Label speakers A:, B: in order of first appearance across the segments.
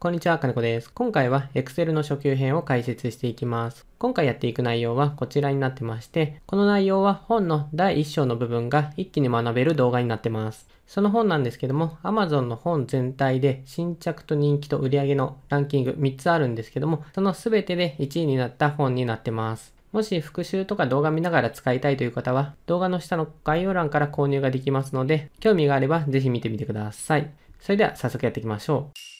A: こんにちは、金子です。今回は Excel の初級編を解説していきます。今回やっていく内容はこちらになってまして、この内容は本の第1章の部分が一気に学べる動画になってます。その本なんですけども、Amazon の本全体で新着と人気と売り上げのランキング3つあるんですけども、その全てで1位になった本になってます。もし復習とか動画見ながら使いたいという方は、動画の下の概要欄から購入ができますので、興味があればぜひ見てみてください。それでは早速やっていきましょう。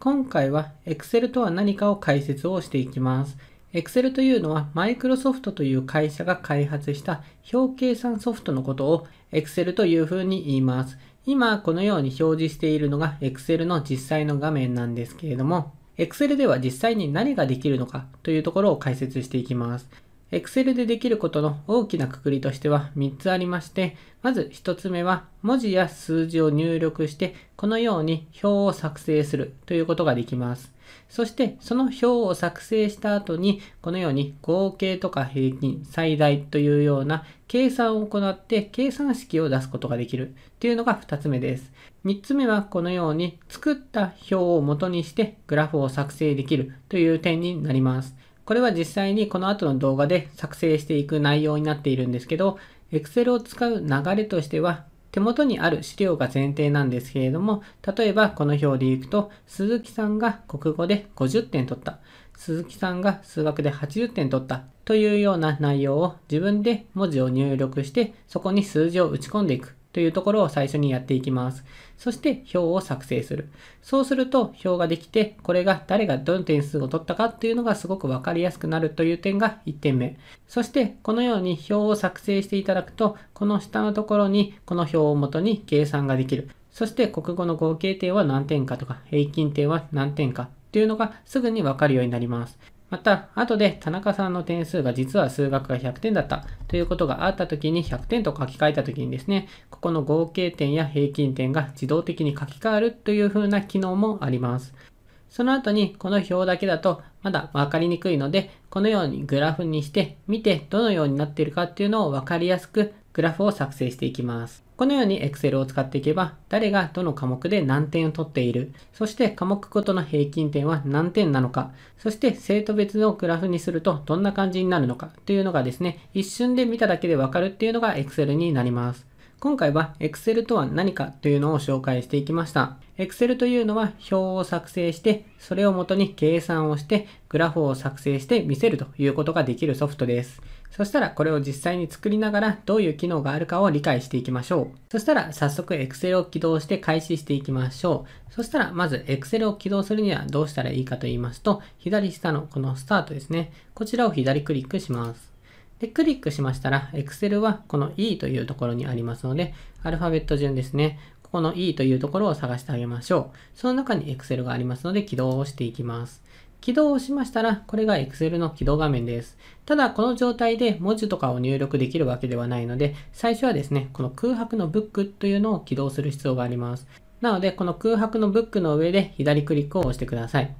A: 今回は Excel とは何かを解説をしていきます。Excel というのは Microsoft という会社が開発した表計算ソフトのことを Excel というふうに言います。今このように表示しているのが Excel の実際の画面なんですけれども、Excel では実際に何ができるのかというところを解説していきます。Excel でできることの大きなくくりとしては3つありまして、まず1つ目は文字や数字を入力して、このように表を作成するということができます。そしてその表を作成した後に、このように合計とか平均、最大というような計算を行って計算式を出すことができるというのが2つ目です。3つ目はこのように作った表を元にしてグラフを作成できるという点になります。これは実際にこの後の動画で作成していく内容になっているんですけど、Excel を使う流れとしては、手元にある資料が前提なんですけれども、例えばこの表でいくと、鈴木さんが国語で50点取った、鈴木さんが数学で80点取ったというような内容を自分で文字を入力して、そこに数字を打ち込んでいく。というところを最初にやっていきます。そして表を作成する。そうすると表ができて、これが誰がどの点数を取ったかっていうのがすごくわかりやすくなるという点が1点目。そしてこのように表を作成していただくと、この下のところにこの表をもとに計算ができる。そして国語の合計点は何点かとか、平均点は何点かっていうのがすぐにわかるようになります。また、後で田中さんの点数が実は数学が100点だったということがあった時に100点と書き換えた時にですね、ここの合計点や平均点が自動的に書き換わるという風な機能もあります。その後にこの表だけだとまだ分かりにくいので、このようにグラフにして見てどのようになっているかっていうのを分かりやすくグラフを作成していきます。このように Excel を使っていけば、誰がどの科目で何点を取っている、そして科目ごとの平均点は何点なのか、そして生徒別のグラフにするとどんな感じになるのかというのがですね、一瞬で見ただけでわかるっていうのが Excel になります。今回は Excel とは何かというのを紹介していきました。Excel というのは表を作成して、それをもとに計算をして、グラフを作成して見せるということができるソフトです。そしたらこれを実際に作りながらどういう機能があるかを理解していきましょう。そしたら早速 Excel を起動して開始していきましょう。そしたらまず Excel を起動するにはどうしたらいいかと言いますと、左下のこのスタートですね。こちらを左クリックします。で、クリックしましたら、Excel はこの E というところにありますので、アルファベット順ですね。ここの E というところを探してあげましょう。その中に Excel がありますので、起動をしていきます。起動をしましたら、これが Excel の起動画面です。ただ、この状態で文字とかを入力できるわけではないので、最初はですね、この空白のブックというのを起動する必要があります。なので、この空白のブックの上で左クリックを押してください。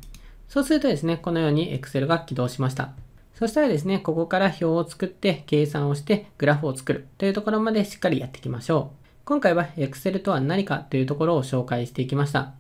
A: そうするとですね、このように Excel が起動しました。そしたらですね、ここから表を作って計算をしてグラフを作るというところまでしっかりやっていきましょう。今回は Excel とは何かというところを紹介していきました。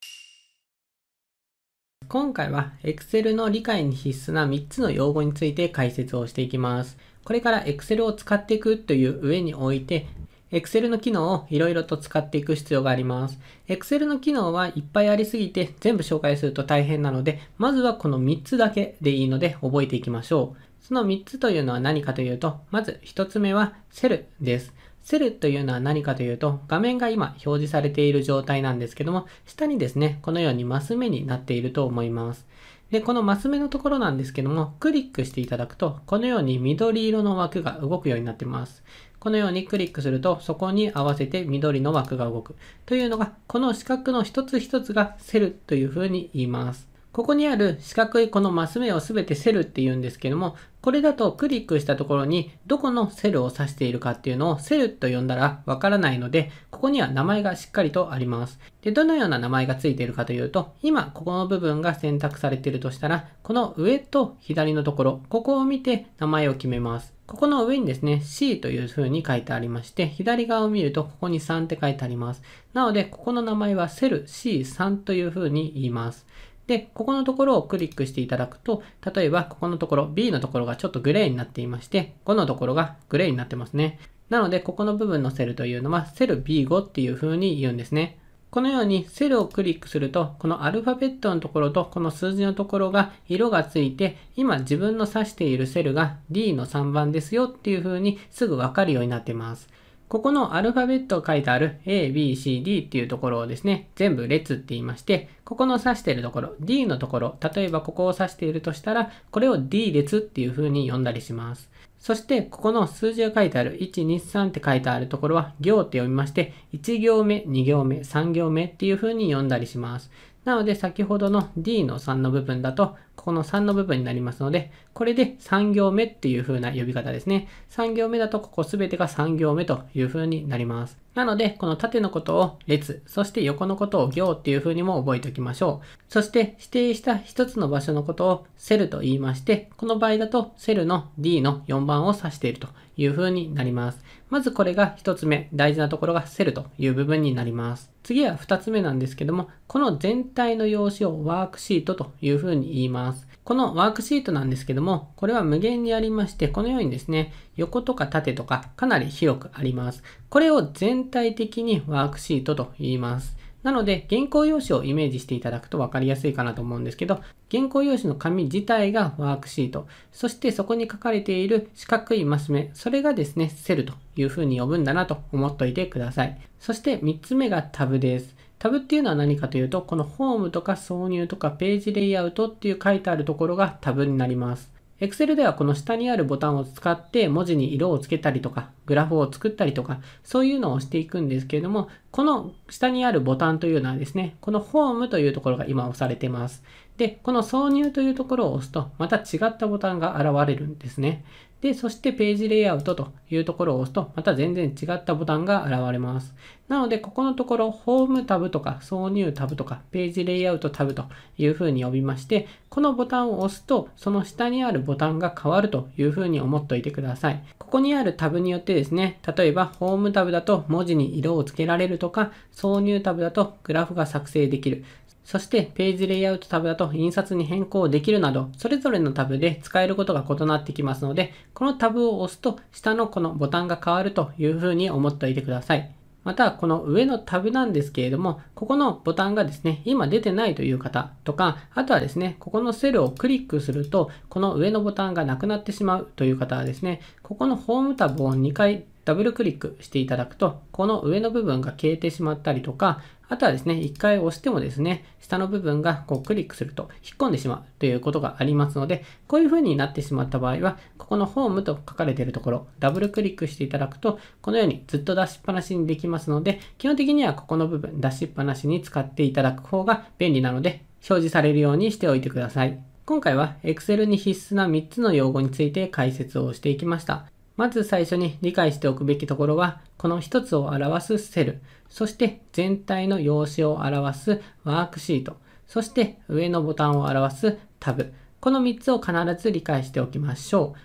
A: 今回は Excel の理解に必須な3つの用語について解説をしていきます。これから Excel を使っていくという上において、Excel の機能をいろいろと使っていく必要があります。Excel の機能はいっぱいありすぎて全部紹介すると大変なので、まずはこの3つだけでいいので覚えていきましょう。その3つというのは何かというと、まず1つ目はセルです。セルというのは何かというと、画面が今表示されている状態なんですけども、下にですね、このようにマス目になっていると思います。で、このマス目のところなんですけども、クリックしていただくと、このように緑色の枠が動くようになっています。このようにクリックすると、そこに合わせて緑の枠が動く。というのが、この四角の一つ一つがセルというふうに言います。ここにある四角いこのマス目をすべてセルって言うんですけども、これだとクリックしたところにどこのセルを指しているかっていうのをセルと呼んだらわからないので、ここには名前がしっかりとあります。で、どのような名前がついているかというと、今ここの部分が選択されているとしたら、この上と左のところ、ここを見て名前を決めます。ここの上にですね、C という風に書いてありまして、左側を見るとここに3って書いてあります。なので、ここの名前はセル C3 という風に言います。で、ここのところをクリックしていただくと、例えばここのところ、B のところがちょっとグレーになっていまして、5のところがグレーになってますね。なので、ここの部分のセルというのは、セル B5 っていう風に言うんですね。このようにセルをクリックすると、このアルファベットのところとこの数字のところが色がついて、今自分の指しているセルが D の3番ですよっていう風にすぐわかるようになってます。ここのアルファベットを書いてある A, B, C, D っていうところをですね、全部列って言いまして、ここの指しているところ、D のところ、例えばここを指しているとしたら、これを D 列っていう風に呼んだりします。そして、ここの数字が書いてある、1、2、3って書いてあるところは、行って読みまして、1行目、2行目、3行目っていう風に読んだりします。なので、先ほどの D の3の部分だと、ここの3の部分になりますので、これで3行目っていう風な呼び方ですね。3行目だとここ全てが3行目という風になります。なので、この縦のことを列、そして横のことを行っていう風にも覚えておきましょう。そして指定した1つの場所のことをセルと言いまして、この場合だとセルの D の4番を指しているという風になります。まずこれが1つ目、大事なところがセルという部分になります。次は2つ目なんですけども、この全体の用紙をワークシートという風に言います。このワークシートなんですけども、これは無限にありまして、このようにですね、横とか縦とかかなり広くあります。これを全体的にワークシートと言います。なので、原稿用紙をイメージしていただくと分かりやすいかなと思うんですけど、原稿用紙の紙自体がワークシート、そしてそこに書かれている四角いマス目、それがですね、セルというふうに呼ぶんだなと思っておいてください。そして3つ目がタブです。タブっていうのは何かというと、このホームとか挿入とかページレイアウトっていう書いてあるところがタブになります。Excel ではこの下にあるボタンを使って文字に色をつけたりとか、グラフを作ったりとか、そういうのをしていくんですけれども、この下にあるボタンというのはですね、このホームというところが今押されてます。で、この挿入というところを押すと、また違ったボタンが現れるんですね。で、そしてページレイアウトというところを押すと、また全然違ったボタンが現れます。なので、ここのところ、ホームタブとか、挿入タブとか、ページレイアウトタブというふうに呼びまして、このボタンを押すと、その下にあるボタンが変わるというふうに思っておいてください。ここにあるタブによってですね、例えば、ホームタブだと文字に色をつけられるとか、挿入タブだとグラフが作成できる。そしてページレイアウトタブだと印刷に変更できるなど、それぞれのタブで使えることが異なってきますので、このタブを押すと下のこのボタンが変わるというふうに思っておいてください。また、この上のタブなんですけれども、ここのボタンがですね、今出てないという方とか、あとはですね、ここのセルをクリックすると、この上のボタンがなくなってしまうという方はですね、ここのホームタブを2回ダブルクリックしていただくと、この上の部分が消えてしまったりとか、あとはですね、一回押してもですね、下の部分がこうクリックすると引っ込んでしまうということがありますので、こういう風になってしまった場合は、ここのホームと書かれているところ、ダブルクリックしていただくと、このようにずっと出しっぱなしにできますので、基本的にはここの部分出しっぱなしに使っていただく方が便利なので、表示されるようにしておいてください。今回は Excel に必須な3つの用語について解説をしていきました。まず最初に理解しておくべきところは、この一つを表すセル、そして全体の用紙を表すワークシート、そして上のボタンを表すタブ、この3つを必ず理解しておきましょう。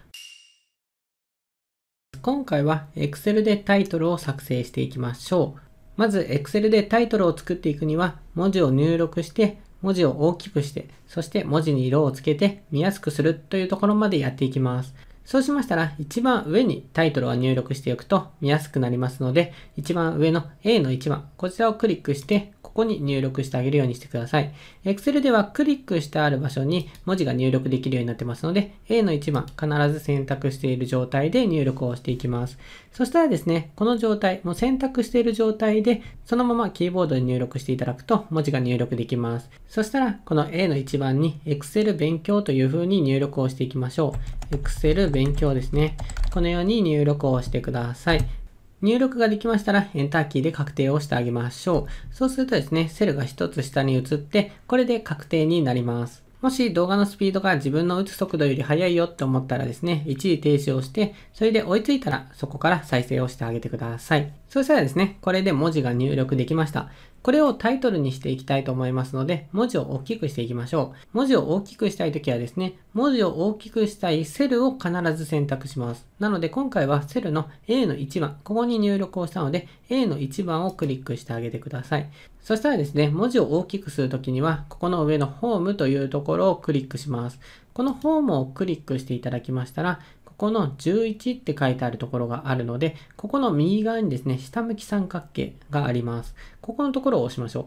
A: 今回は Excel でタイトルを作成していきましょう。まず Excel でタイトルを作っていくには、文字を入力して、文字を大きくして、そして文字に色をつけて見やすくするというところまでやっていきます。そうしましたら、一番上にタイトルを入力しておくと見やすくなりますので、一番上の A の一番、こちらをクリックして、ここに入力してあげるようにしてください。Excel ではクリックしてある場所に文字が入力できるようになってますので、A の1番必ず選択している状態で入力をしていきます。そしたらですね、この状態、もう選択している状態で、そのままキーボードに入力していただくと文字が入力できます。そしたら、この A の1番に Excel 勉強という風に入力をしていきましょう。Excel 勉強ですね。このように入力をしてください。入力ができましたら、エンターキーで確定をしてあげましょう。そうするとですね、セルが1つ下に移って、これで確定になります。もし動画のスピードが自分の打つ速度より速いよって思ったらですね、一時停止をして、それで追いついたらそこから再生をしてあげてください。そしたらですね、これで文字が入力できました。これをタイトルにしていきたいと思いますので、文字を大きくしていきましょう。文字を大きくしたいときはですね、文字を大きくしたいセルを必ず選択します。なので今回はセルの A の1番、ここに入力をしたので、A の1番をクリックしてあげてください。そしたらですね、文字を大きくするときには、ここの上のホームというところをクリックします。このホームをクリックしていただきましたら、ここの11って書いてあるところがあるので、ここの右側にですね、下向き三角形があります。ここのところを押しましょう。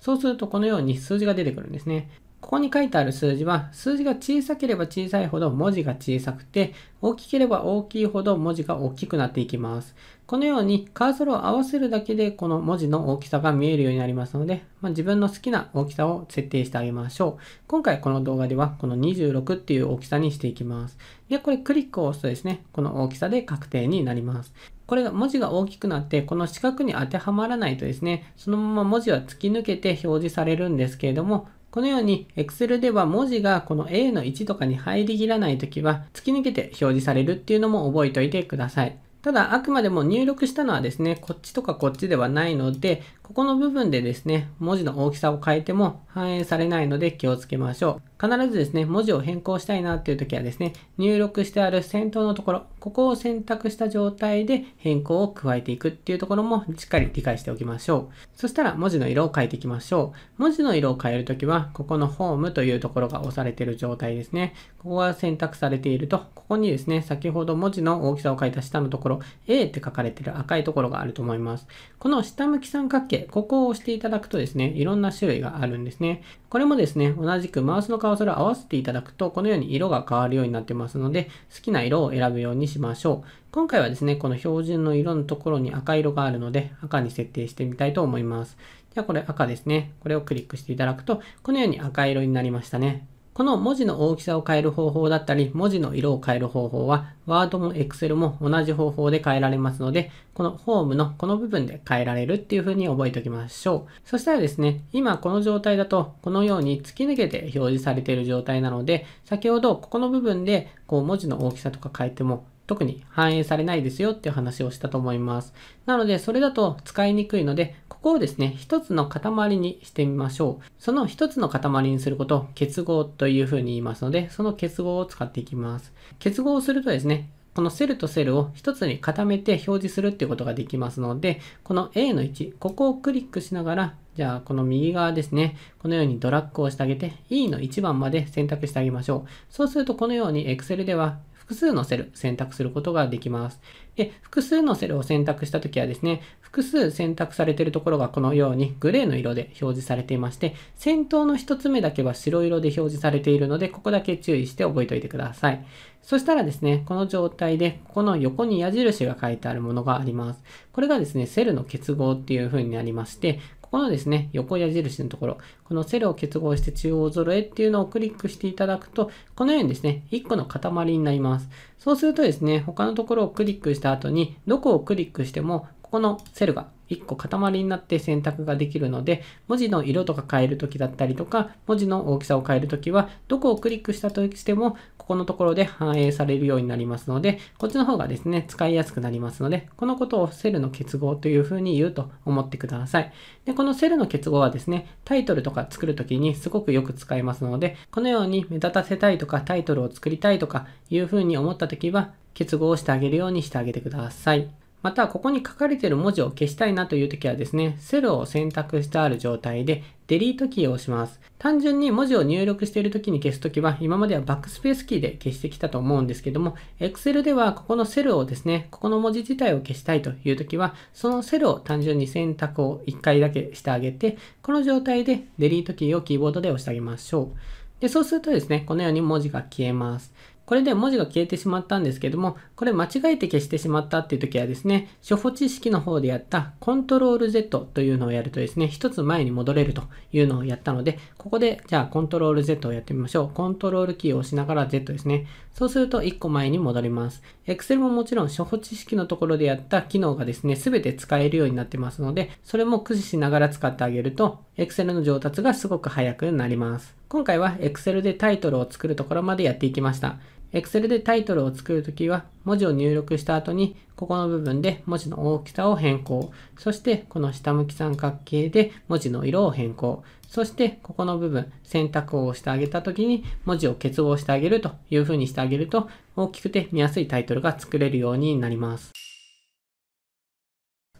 A: そうするとこのように数字が出てくるんですね。ここに書いてある数字は、数字が小さければ小さいほど文字が小さくて、大きければ大きいほど文字が大きくなっていきます。このようにカーソルを合わせるだけで、この文字の大きさが見えるようになりますので、まあ、自分の好きな大きさを設定してあげましょう。今回この動画では、この26っていう大きさにしていきます。で、これクリックを押すとですね、この大きさで確定になります。これが文字が大きくなって、この四角に当てはまらないとですね、そのまま文字は突き抜けて表示されるんですけれども、このように Excel では文字がこの A の1とかに入りきらないときは突き抜けて表示されるっていうのも覚えておいてください。ただ、あくまでも入力したのはですね、こっちとかこっちではないので、ここの部分でですね、文字の大きさを変えても反映されないので気をつけましょう。必ずですね、文字を変更したいなっていう時はですね、入力してある先頭のところ、ここを選択した状態で変更を加えていくっていうところもしっかり理解しておきましょう。そしたら文字の色を変えていきましょう。文字の色を変えるときは、ここのホームというところが押されている状態ですね。ここが選択されていると、ここにですね、先ほど文字の大きさを変えた下のところ、A って書かれている赤いところがあると思います。この下向き三角形付ここを押していただくとですね、いろんな種類があるんですね。これもですね、同じくマウスのカーソルを合わせていただくと、このように色が変わるようになってますので、好きな色を選ぶようにしましょう。今回はですね、この標準の色のところに赤色があるので、赤に設定してみたいと思います。じゃあこれ赤ですね。これをクリックしていただくと、このように赤色になりましたね。この文字の大きさを変える方法だったり、文字の色を変える方法は、ワードも Excel も同じ方法で変えられますので、このホームのこの部分で変えられるっていう風に覚えておきましょう。そしたらですね、今この状態だと、このように突き抜けて表示されている状態なので、先ほどここの部分でこう文字の大きさとか変えても特に反映されないですよっていう話をしたと思います。なので、それだと使いにくいので、こをですね、一つの塊にしてみましょう。その一つの塊にすることを結合というふうに言いますので、その結合を使っていきます。結合をするとですね、このセルとセルを一つに固めて表示するっていうことができますので、この A の位置、ここをクリックしながら、じゃあこの右側ですね、このようにドラッグをしてあげて、E の1番まで選択してあげましょう。そうするとこのように Excel では複数のセル選択することができます。で、複数のセルを選択したときはですね、複数選択されているところがこのようにグレーの色で表示されていまして、先頭の1つ目だけは白色で表示されているので、ここだけ注意して覚えておいてください。そしたらですね、この状態で、ここの横に矢印が書いてあるものがあります。これがですね、セルの結合っていう風になりまして、このですね、横矢印のところ、このセルを結合して中央揃えっていうのをクリックしていただくと、このようにですね、1個の塊になります。そうするとですね、他のところをクリックした後に、どこをクリックしても、ここのセルが1個塊になって選択ができるので、文字の色とか変えるときだったりとか、文字の大きさを変えるときは、どこをクリックしたとしても、ここのところで反映されるようになりますので、こっちの方がですね、使いやすくなりますので、このことをセルの結合というふうに言うと思ってください。で、このセルの結合はですね、タイトルとか作るときにすごくよく使いますので、このように目立たせたいとかタイトルを作りたいとかいうふうに思ったときは、結合をしてあげるようにしてあげてください。またここに書かれている文字を消したいなという時はですね、セルを選択してある状態でデリートキーを押します。単純に文字を入力している時に消すときは、今まではバックスペースキーで消してきたと思うんですけども、Excel ではここのセルをですね、ここの文字自体を消したいというときは、そのセルを単純に選択を1回だけしてあげて、この状態でデリートキーをキーボードで押してあげましょう。で、そうするとですね、このように文字が消えます。これで文字が消えてしまったんですけども、これ間違えて消してしまったっていう時はですね、初歩知識の方でやったコントロール Z というのをやるとですね、一つ前に戻れるというのをやったので、ここでじゃあコントロール Z をやってみましょう。コントロールキーを押しながら Z ですね。そうすると1個前に戻ります。Excel ももちろん初歩知識のところでやった機能がですね、すべて使えるようになってますので、それも駆使しながら使ってあげると、Excel の上達がすごく早くなります。今回は Excel でタイトルを作るところまでやっていきました。Excel でタイトルを作るときは、文字を入力した後に、ここの部分で文字の大きさを変更。そして、この下向き三角形で文字の色を変更。そして、ここの部分、選択を押してあげたときに、文字を結合してあげるという風にしてあげると、大きくて見やすいタイトルが作れるようになります。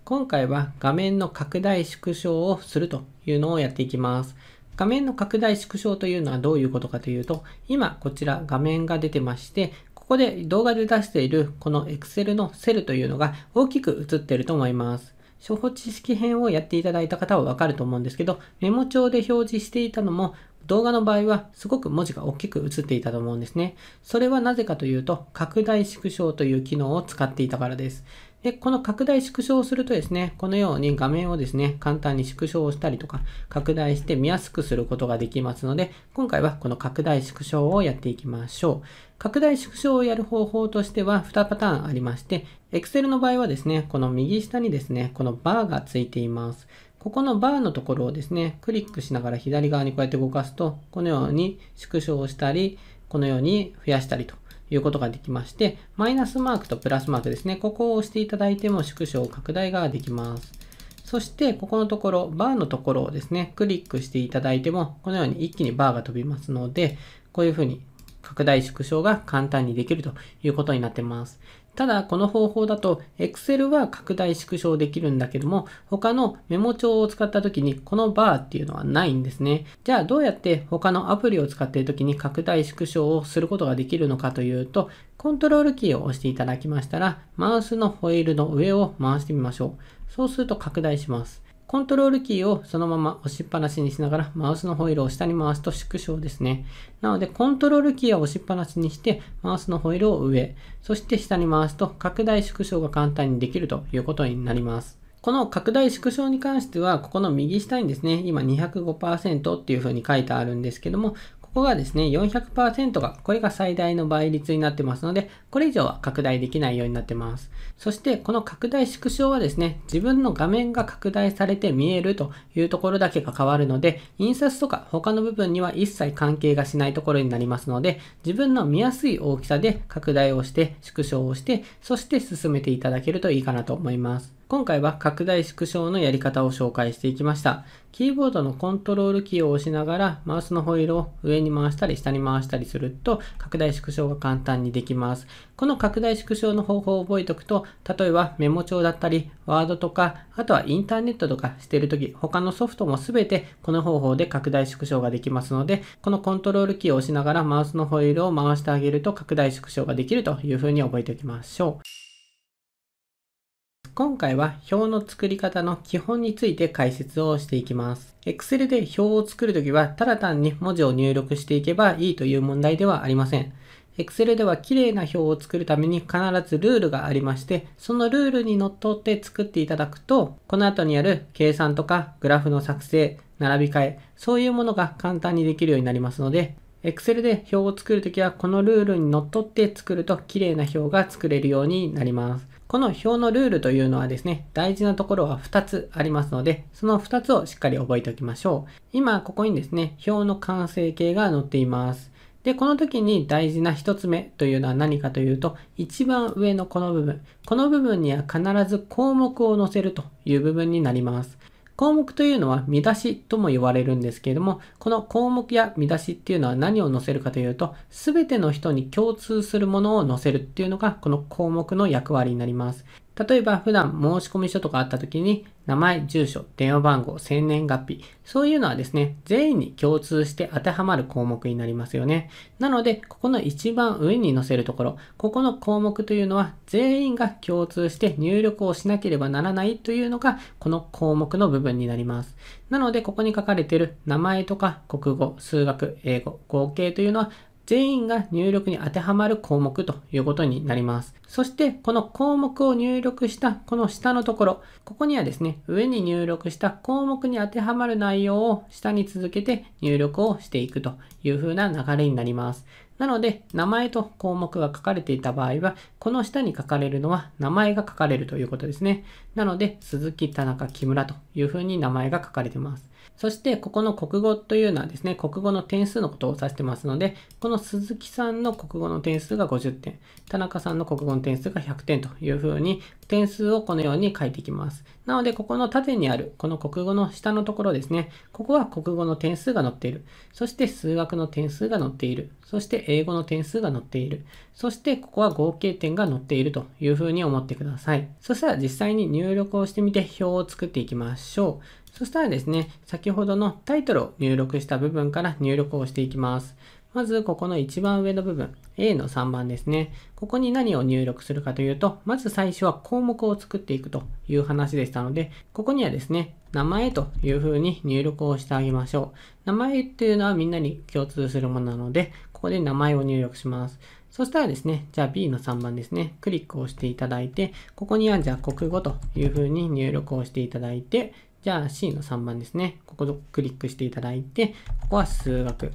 A: 今回は画面の拡大縮小をするというのをやっていきます。画面の拡大縮小というのはどういうことかというと、今こちら画面が出てまして、ここで動画で出しているこの Excel のセルというのが大きく映っていると思います。初歩知識編をやっていただいた方はわかると思うんですけど、メモ帳で表示していたのも、動画の場合はすごく文字が大きく映っていたと思うんですね。それはなぜかというと、拡大縮小という機能を使っていたからです。で、この拡大縮小するとですね、このように画面をですね、簡単に縮小したりとか、拡大して見やすくすることができますので、今回はこの拡大縮小をやっていきましょう。拡大縮小をやる方法としては2パターンありまして、Excel の場合はですね、この右下にですね、このバーがついています。ここのバーのところをですね、クリックしながら左側にこうやって動かすと、このように縮小したり、このように増やしたりということができまして、マイナスマークとプラスマークですね。ここを押していただいても縮小、拡大ができます。そして、ここのところ、バーのところをですね、クリックしていただいても、このように一気にバーが飛びますので、こういうふうに拡大縮小が簡単にできるということになってます。ただ、この方法だと Excel は拡大縮小できるんだけども、他のメモ帳を使った時にこのバーっていうのはないんですね。じゃあどうやって他のアプリを使っている時に拡大縮小をすることができるのかというと、コントロールキーを押していただきましたら、マウスのホイールの上を回してみましょう。そうすると拡大します。コントロールキーをそのまま押しっぱなしにしながら、マウスのホイールを下に回すと縮小ですね。なので、コントロールキーは押しっぱなしにして、マウスのホイールを上、そして下に回すと、拡大縮小が簡単にできるということになります。この拡大縮小に関しては、ここの右下にですね、今205%っていう風に書いてあるんですけども、ここがですね、400%が、これが最大の倍率になってますので、これ以上は拡大できないようになってます。そして、この拡大縮小はですね、自分の画面が拡大されて見えるというところだけが変わるので、印刷とか他の部分には一切関係がしないところになりますので、自分の見やすい大きさで拡大をして、縮小をして、そして進めていただけるといいかなと思います。今回は拡大縮小のやり方を紹介していきました。キーボードのコントロールキーを押しながらマウスのホイールを上に回したり下に回したりすると拡大縮小が簡単にできます。この拡大縮小の方法を覚えておくと、例えばメモ帳だったり、ワードとか、あとはインターネットとかしているとき、他のソフトもすべてこの方法で拡大縮小ができますので、このコントロールキーを押しながらマウスのホイールを回してあげると拡大縮小ができるというふうに覚えておきましょう。今回は表の作り方の基本について解説をしていきます。Excel で表を作るときは、ただ単に文字を入力していけばいいという問題ではありません。Excel では綺麗な表を作るために必ずルールがありまして、そのルールにのっとって作っていただくと、この後にある計算とかグラフの作成、並び替え、そういうものが簡単にできるようになりますので、Excel で表を作るときは、このルールにのっとって作ると綺麗な表が作れるようになります。この表のルールというのはですね、大事なところは2つありますので、その2つをしっかり覚えておきましょう。今、ここにですね、表の完成形が載っています。で、この時に大事な1つ目というのは何かというと、一番上のこの部分。この部分には必ず項目を載せるという部分になります。項目というのは見出しとも言われるんですけれども、この項目や見出しっていうのは何を載せるかというと、すべての人に共通するものを載せるっていうのが、この項目の役割になります。例えば普段申込書とかあった時に名前、住所、電話番号、生年月日、そういうのはですね、全員に共通して当てはまる項目になりますよね。なので、ここの一番上に載せるところ、ここの項目というのは全員が共通して入力をしなければならないというのが、この項目の部分になります。なので、ここに書かれている名前とか国語、数学、英語、合計というのは全員が入力に当てはまる項目ということになります。そして、この項目を入力したこの下のところ、ここにはですね、上に入力した項目に当てはまる内容を下に続けて入力をしていくという風な流れになります。なので、名前と項目が書かれていた場合は、この下に書かれるのは名前が書かれるということですね。なので、鈴木、田中、木村という風に名前が書かれています。そして、ここの国語というのはですね、国語の点数のことを指してますので、この鈴木さんの国語の点数が50点、田中さんの国語の点数が100点というふうに、点数をこのように書いていきます。なので、ここの縦にある、この国語の下のところですね、ここは国語の点数が載っている。そして、数学の点数が載っている。そして、英語の点数が載っている。そして、ここは合計点が載っているというふうに思ってください。そしたら、実際に入力をしてみて表を作っていきましょう。そしたらですね、先ほどのタイトルを入力した部分から入力をしていきます。まず、ここの一番上の部分、A の3番ですね。ここに何を入力するかというと、まず最初は項目を作っていくという話でしたので、ここにはですね、名前というふうに入力をしてあげましょう。名前っていうのはみんなに共通するものなので、ここで名前を入力します。そしたらですね、じゃあ B の3番ですね、クリックをしていただいて、ここにはじゃあ国語というふうに入力をしていただいて、じゃあ C の3番ですね。ここをクリックしていただいて、ここは数学。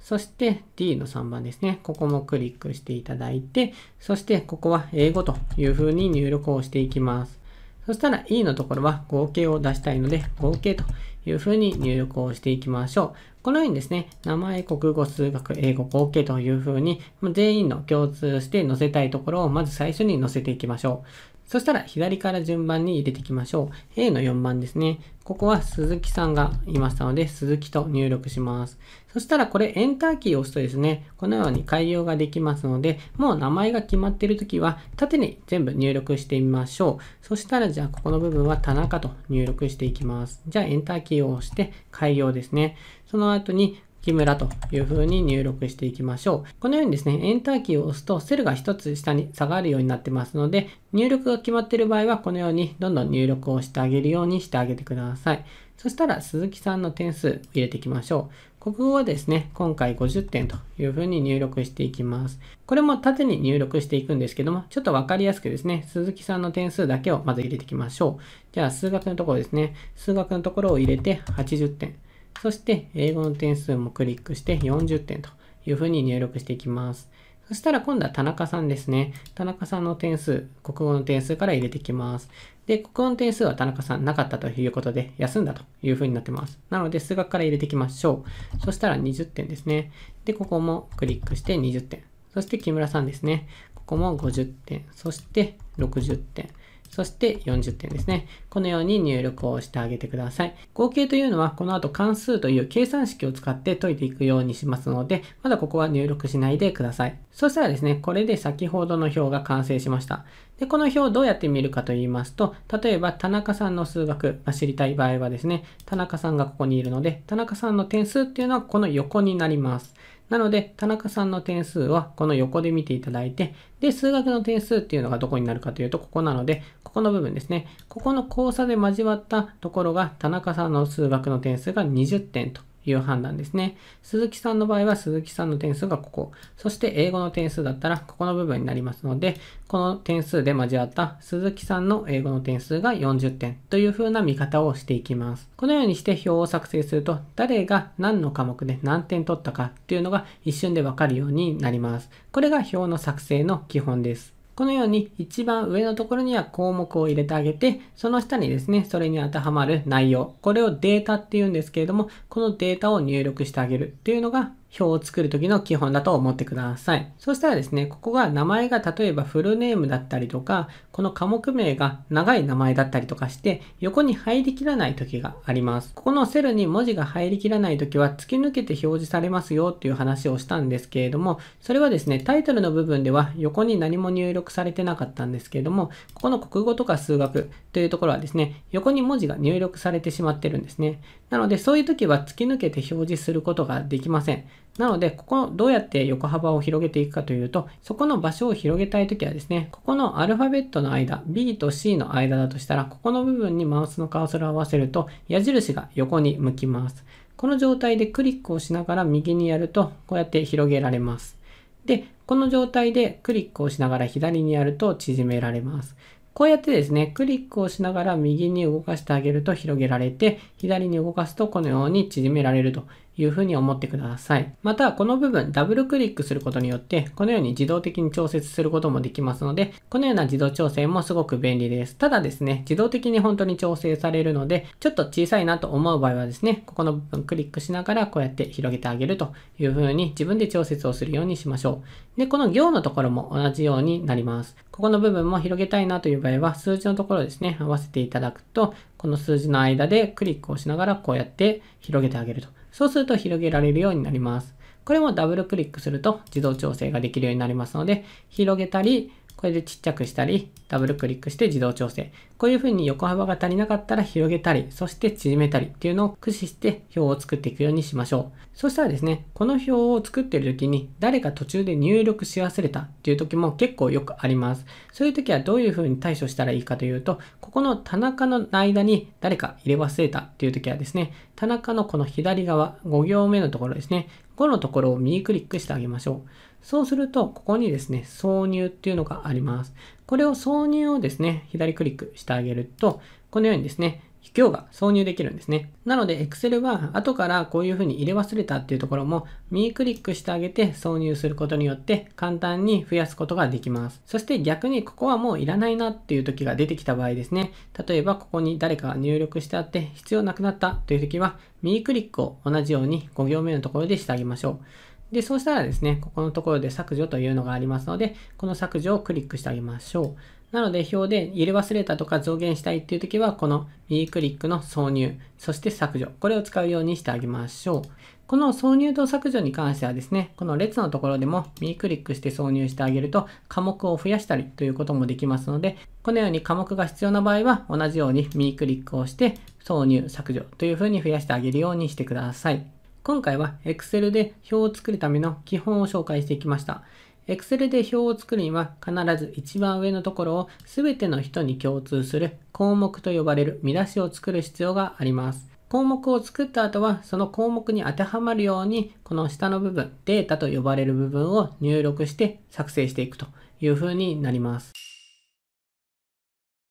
A: そして D の3番ですね。ここもクリックしていただいて、そしてここは英語という風に入力をしていきます。そしたら E のところは合計を出したいので、合計というふうに入力をしていきましょう。このようにですね、名前、国語、数学、英語、合計というふうに、全員の共通して載せたいところをまず最初に載せていきましょう。そしたら左から順番に入れていきましょう。A の4番ですね。ここは鈴木さんがいましたので、鈴木と入力します。そしたらこれエンターキーを押すとですね、このように改良ができますので、もう名前が決まっているときは、縦に全部入力してみましょう。そしたらじゃあここの部分は田中と入力していきます。じゃあエンターキーを押して改良ですね。その後に木村という風に入力していきましょう。このようにですね、エンターキーを押すとセルが1つ下に下がるようになってますので、入力が決まっている場合はこのようにどんどん入力をしてあげるようにしてあげてください。そしたら鈴木さんの点数入れていきましょう。国語はですね、今回50点というふうに入力していきます。これも縦に入力していくんですけども、ちょっとわかりやすくですね、鈴木さんの点数だけをまず入れていきましょう。じゃあ、数学のところですね。数学のところを入れて80点。そして英語の点数もクリックして40点というふうに入力していきます。そしたら今度は田中さんですね。田中さんの点数、国語の点数から入れていきます。で、国語の点数は田中さんなかったということで、休んだというふうになってます。なので、数学から入れていきましょう。そしたら20点ですね。で、ここもクリックして20点。そして木村さんですね。ここも50点。そして60点。そして40点ですね。このように入力をしてあげてください。合計というのは、この後関数という計算式を使って解いていくようにしますので、まだここは入力しないでください。そしたらですね、これで先ほどの表が完成しました。で、この表をどうやって見るかと言いますと、例えば田中さんの数学、ま知りたい場合はですね、田中さんがここにいるので、田中さんの点数っていうのはこの横になります。なので、田中さんの点数はこの横で見ていただいて、で、数学の点数っていうのがどこになるかというと、ここなので、ここの部分ですね。ここの交差で交わったところが、田中さんの数学の点数が20点という判断ですね。鈴木さんの場合は鈴木さんの点数がここ、そして英語の点数だったらここの部分になりますので、この点数で交わった鈴木さんの英語の点数が40点という風な見方をしていきます。このようにして表を作成すると、誰が何の科目で何点取ったかというのが一瞬でわかるようになります。これが表の作成の基本です。このように一番上のところには項目を入れてあげて、その下にですね、それに当てはまる内容、これをデータっていうんですけれども、このデータを入力してあげるっていうのが表を作る時の基本だと思ってください。そしたらですね、ここが名前が例えばフルネームだったりとか、この科目名が長い名前だったりとかして、横に入りきらない時があります。ここのセルに文字が入りきらない時は突き抜けて表示されますよっていう話をしたんですけれども、それはですね、タイトルの部分では横に何も入力されてなかったんですけれども、ここの国語とか数学というところはですね、横に文字が入力されてしまってるんですね。なので、そういう時は突き抜けて表示することができません。なので、ここどうやって横幅を広げていくかというと、そこの場所を広げたいときはですね、ここのアルファベットの間、B と C の間だとしたら、ここの部分にマウスのカーソルを合わせると、矢印が横に向きます。この状態でクリックをしながら右にやると、こうやって広げられます。で、この状態でクリックをしながら左にやると縮められます。こうやってですね、クリックをしながら右に動かしてあげると広げられて、左に動かすとこのように縮められるというふうに思ってください。また、この部分、ダブルクリックすることによって、このように自動的に調節することもできますので、このような自動調整もすごく便利です。ただですね、自動的に本当に調整されるので、ちょっと小さいなと思う場合はですね、ここの部分クリックしながら、こうやって広げてあげるというふうに自分で調節をするようにしましょう。で、この行のところも同じようになります。ここの部分も広げたいなという場合は、数字のところですね、合わせていただくと、この数字の間でクリックをしながら、こうやって広げてあげると。そうすると広げられるようになります。これもダブルクリックすると自動調整ができるようになりますので、広げたり、これでちっちゃくしたり、ダブルクリックして自動調整。こういうふうに横幅が足りなかったら広げたり、そして縮めたりっていうのを駆使して表を作っていくようにしましょう。そしたらですね、この表を作ってる時に誰か途中で入力し忘れたっていう時も結構よくあります。そういう時はどういうふうに対処したらいいかというと、ここの田中の間に誰か入れ忘れたっていう時はですね、田中のこの左側、5行目のところですね、5のところを右クリックしてあげましょう。そうすると、ここにですね、挿入っていうのがあります。これを挿入をですね、左クリックしてあげると、このようにですね、卑怯が挿入できるんですね。なので Excel は後からこういうふうに入れ忘れたっていうところも右クリックしてあげて挿入することによって簡単に増やすことができます。そして逆にここはもういらないなっていう時が出てきた場合ですね。例えばここに誰かが入力してあって必要なくなったという時は右クリックを同じように5行目のところでしてあげましょう。で、そうしたらですね、ここのところで削除というのがありますので、この削除をクリックしてあげましょう。なので、表で入れ忘れたとか増減したいっていう時は、この右クリックの挿入、そして削除、これを使うようにしてあげましょう。この挿入と削除に関してはですね、この列のところでも右クリックして挿入してあげると科目を増やしたりということもできますので、このように科目が必要な場合は同じように右クリックをして挿入、削除というふうに増やしてあげるようにしてください。今回は Excel で表を作るための基本を紹介していきました。Excel で表を作るには必ず一番上のところを全ての人に共通する項目と呼ばれる見出しを作る必要があります。項目を作った後はその項目に当てはまるようにこの下の部分データと呼ばれる部分を入力して作成していくという風になります。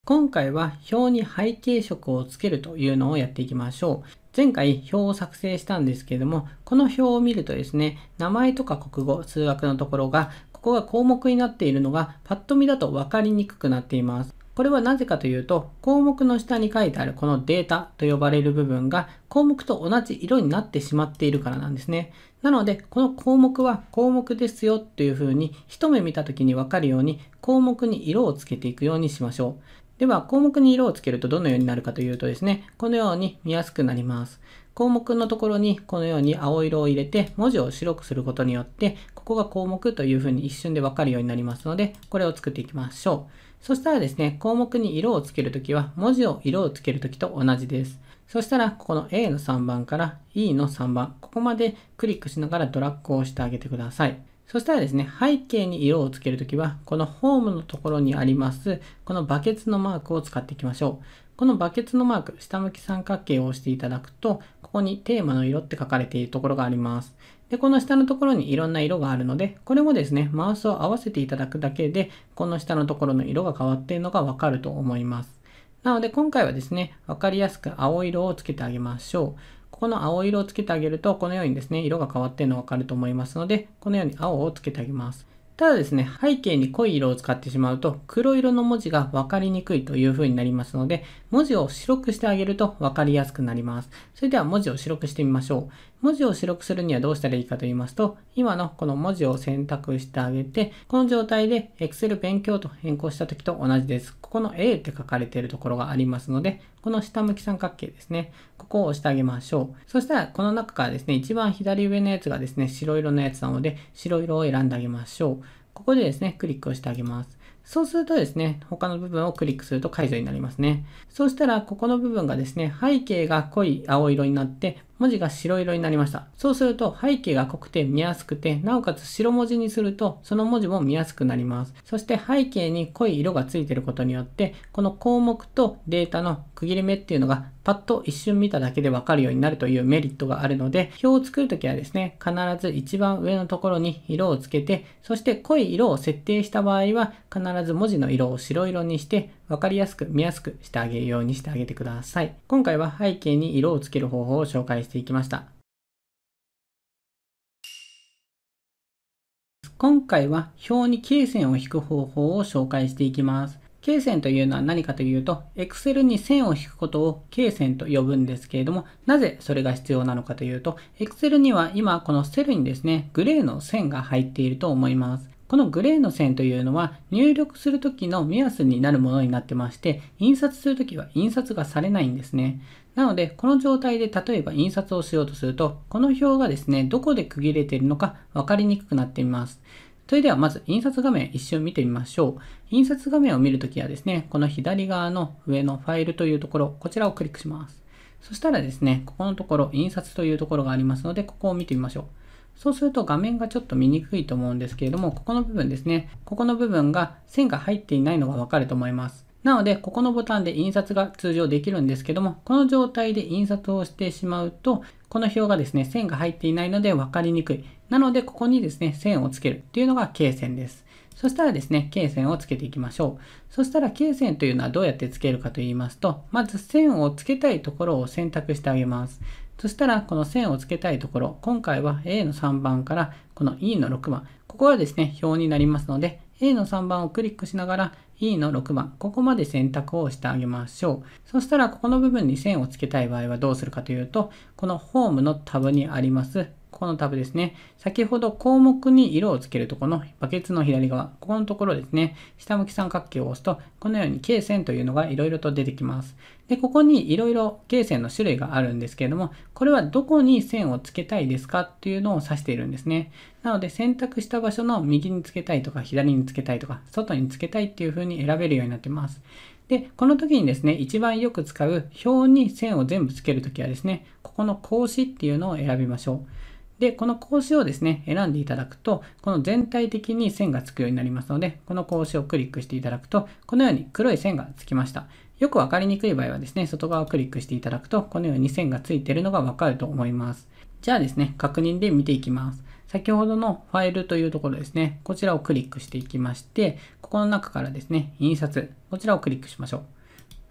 A: 今回は表に背景色をつけるというのをやっていきましょう。前回表を作成したんですけれども、この表を見るとですね、名前とか国語、数学のところが、ここが項目になっているのが、パッと見だと分かりにくくなっています。これはなぜかというと、項目の下に書いてあるこのデータと呼ばれる部分が項目と同じ色になってしまっているからなんですね。なので、この項目は項目ですよというふうに一目見た時にわかるように項目に色をつけていくようにしましょう。では、項目に色をつけるとどのようになるかというとですね、このように見やすくなります。項目のところにこのように青色を入れて文字を白くすることによってここが項目というふうに一瞬でわかるようになりますのでこれを作っていきましょう。そしたらですね、項目に色をつけるときは文字を色をつけるときと同じです。そしたらここの A の3番から E の3番ここまでクリックしながらドラッグをしてあげてください。そしたらですね、背景に色をつけるときは、このホームのところにあります、このバケツのマークを使っていきましょう。このバケツのマーク、下向き三角形を押していただくと、ここにテーマの色って書かれているところがあります。で、この下のところにいろんな色があるので、これもですね、マウスを合わせていただくだけで、この下のところの色が変わっているのがわかると思います。なので今回はですね、わかりやすく青色をつけてあげましょう。この青色をつけてあげると、このようにですね、色が変わってるのわかると思いますので、このように青をつけてあげます。ただですね、背景に濃い色を使ってしまうと、黒色の文字が分かりにくいという風になりますので、文字を白くしてあげると分かりやすくなります。それでは文字を白くしてみましょう。文字を白くするにはどうしたらいいかと言いますと、今のこの文字を選択してあげて、この状態で Excel 勉強と変更した時と同じです。ここの A って書かれているところがありますので、この下向き三角形ですね。ここを押してあげましょう。そしたら、この中からですね、一番左上のやつがですね、白色のやつなので、白色を選んであげましょう。ここでですね、クリックをしてあげます。そうするとですね、他の部分をクリックすると解除になりますね。そうしたら、ここの部分がですね、背景が濃い青色になって、文字が白色になりました。そうすると背景が濃くて見やすくて、なおかつ白文字にするとその文字も見やすくなります。そして背景に濃い色がついていることによって、この項目とデータの区切り目っていうのがパッと一瞬見ただけでわかるようになるというメリットがあるので、表を作るときはですね、必ず一番上のところに色をつけて、そして濃い色を設定した場合は、必ず文字の色を白色にして、わかりやすく見やすくしてあげるようにしてあげてください。今回は背景に色をつける方法を紹介していきました。今回は表に罫線を引く方法を紹介していきます。経線というのは何かというと、Excel に線を引くことを経線と呼ぶんですけれども、なぜそれが必要なのかというと、Excel には今このセルにですね、グレーの線が入っていると思います。このグレーの線というのは入力するときの目安になるものになってまして、印刷するときは印刷がされないんですね。なので、この状態で例えば印刷をしようとすると、この表がですね、どこで区切れているのか分かりにくくなっています。それではまず印刷画面一瞬見てみましょう。印刷画面を見るときはですね、この左側の上のファイルというところ、こちらをクリックします。そしたらですね、ここのところ、印刷というところがありますので、ここを見てみましょう。そうすると画面がちょっと見にくいと思うんですけれども、ここの部分ですね。ここの部分が線が入っていないのがわかると思います。なので、ここのボタンで印刷が通常できるんですけども、この状態で印刷をしてしまうと、この表がですね、線が入っていないので分かりにくい。なので、ここにですね、線をつけるっていうのが罫線です。そしたらですね、罫線をつけていきましょう。そしたら罫線というのはどうやってつけるかと言いますと、まず線をつけたいところを選択してあげます。そしたら、この線をつけたいところ、今回は A の3番からこの E の6番、ここはですね、表になりますので、A の3番をクリックしながら E の6番、ここまで選択をしてあげましょう。そしたら、ここの部分に線をつけたい場合はどうするかというと、このホームのタブにありますこのタブですね。先ほど項目に色をつけるとこのバケツの左側、ここのところですね、下向き三角形を押すと、このように罫線というのが色々と出てきます。で、ここに色々罫線の種類があるんですけれども、これはどこに線をつけたいですかっていうのを指しているんですね。なので、選択した場所の右につけたいとか、左につけたいとか、外につけたいっていう風に選べるようになってます。で、この時にですね、一番よく使う表に線を全部つけるときはですね、ここの格子っていうのを選びましょう。で、この格子をですね、選んでいただくと、この全体的に線がつくようになりますので、この格子をクリックしていただくと、このように黒い線がつきました。よくわかりにくい場合はですね、外側をクリックしていただくと、このように線がついているのがわかると思います。じゃあですね、確認で見ていきます。先ほどのファイルというところですね、こちらをクリックしていきまして、ここの中からですね、印刷、こちらをクリックしましょう。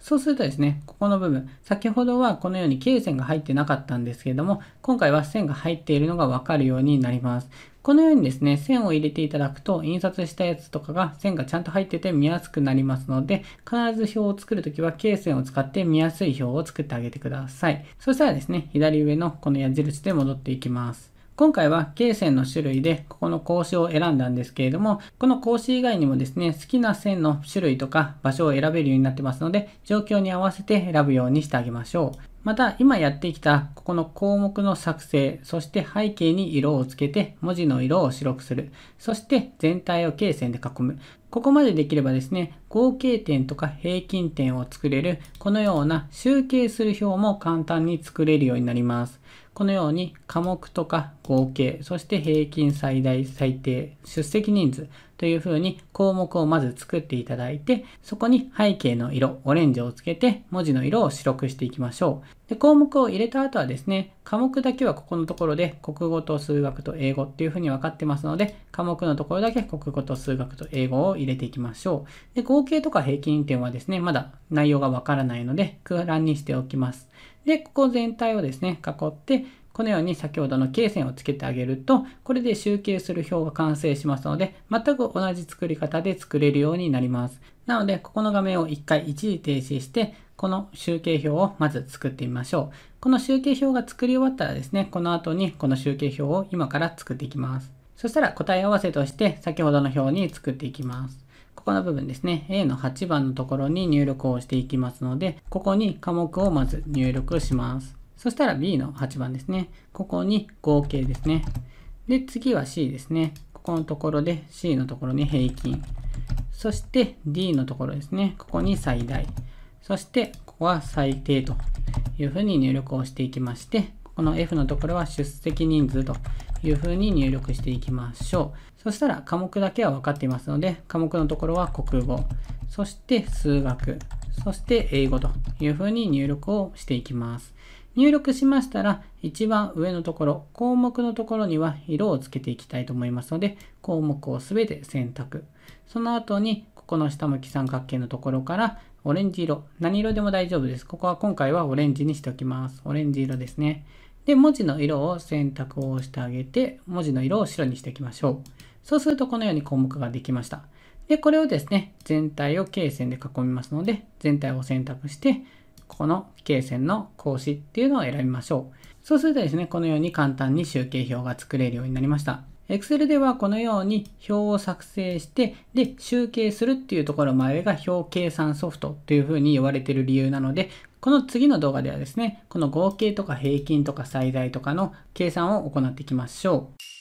A: そうするとですね、ここの部分、先ほどはこのように経線が入ってなかったんですけれども、今回は線が入っているのがわかるようになります。このようにですね、線を入れていただくと、印刷したやつとかが線がちゃんと入ってて見やすくなりますので、必ず表を作るときは経線を使って見やすい表を作ってあげてください。そしたらですね、左上のこの矢印で戻っていきます。今回は K 線の種類でここの格子を選んだんですけれども、この格子以外にもですね、好きな線の種類とか場所を選べるようになってますので、状況に合わせて選ぶようにしてあげましょう。また、今やってきたここの項目の作成、そして背景に色をつけて文字の色を白くする、そして全体を K 線で囲む。ここまでできればですね、合計点とか平均点を作れる、このような集計する表も簡単に作れるようになります。このように科目とか合計、そして平均最大最低、出席人数というふうに項目をまず作っていただいて、そこに背景の色、オレンジをつけて文字の色を白くしていきましょう。で項目を入れた後はですね、科目だけはここのところで国語と数学と英語っていうふうに分かってますので、科目のところだけ国語と数学と英語を入れていきましょう。で合計とか平均点はですね、まだ内容がわからないので、空欄にしておきます。で、ここ全体をですね、囲って、このように先ほどの K 線をつけてあげると、これで集計する表が完成しますので、全く同じ作り方で作れるようになります。なので、ここの画面を一回一時停止して、この集計表をまず作ってみましょう。この集計表が作り終わったらですね、この後にこの集計表を今から作っていきます。そしたら答え合わせとして先ほどの表に作っていきます。ここの部分ですね、A の8番のところに入力をしていきますので、ここに科目をまず入力します。そしたら B の8番ですね。ここに合計ですね。で、次は C ですね。ここのところで C のところに平均。そして D のところですね。ここに最大。そして、ここは最低というふうに入力をしていきまして、この F のところは出席人数というふうに入力していきましょう。そしたら科目だけは分かっていますので、科目のところは国語、そして数学、そして英語というふうに入力をしていきます。入力しましたら、一番上のところ、項目のところには色をつけていきたいと思いますので、項目をすべて選択。その後に、ここの下向き三角形のところから、オレンジ色。何色でも大丈夫です。ここは今回はオレンジにしておきます。オレンジ色ですね。で、文字の色を選択をしてあげて、文字の色を白にしていきましょう。そうするとこのように項目ができました。で、これをですね、全体を K 線で囲みますので、全体を選択して、この K 線の格子っていうのを選びましょう。そうするとですね、このように簡単に集計表が作れるようになりました。Excel ではこのように表を作成して、で、集計するっていうところまでが表計算ソフトというふうに言われている理由なので、この次の動画ではですね、この合計とか平均とか最大とかの計算を行っていきましょう。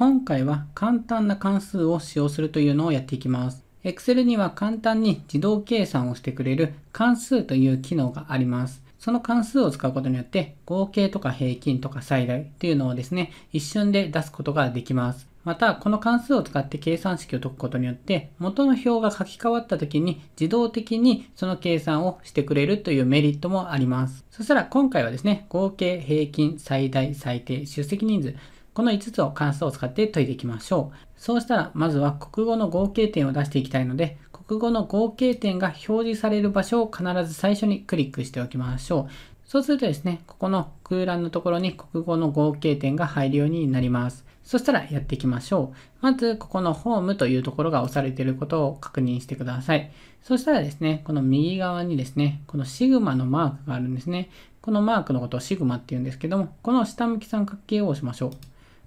A: 今回は簡単な関数を使用するというのをやっていきます。Excel には簡単に自動計算をしてくれる関数という機能があります。その関数を使うことによって合計とか平均とか最大というのをですね、一瞬で出すことができます。また、この関数を使って計算式を解くことによって、元の表が書き換わった時に自動的にその計算をしてくれるというメリットもあります。そしたら今回はですね、合計、平均、最大、最低、出席人数、この5つを関数を使って解いていきましょう。そうしたら、まずは国語の合計点を出していきたいので、国語の合計点が表示される場所を必ず最初にクリックしておきましょう。そうするとですね、ここの空欄のところに国語の合計点が入るようになります。そしたらやっていきましょう。まず、ここのホームというところが押されていることを確認してください。そしたらですね、この右側にですね、このシグマのマークがあるんですね。このマークのことをシグマって言うんですけども、この下向き三角形を押しましょう。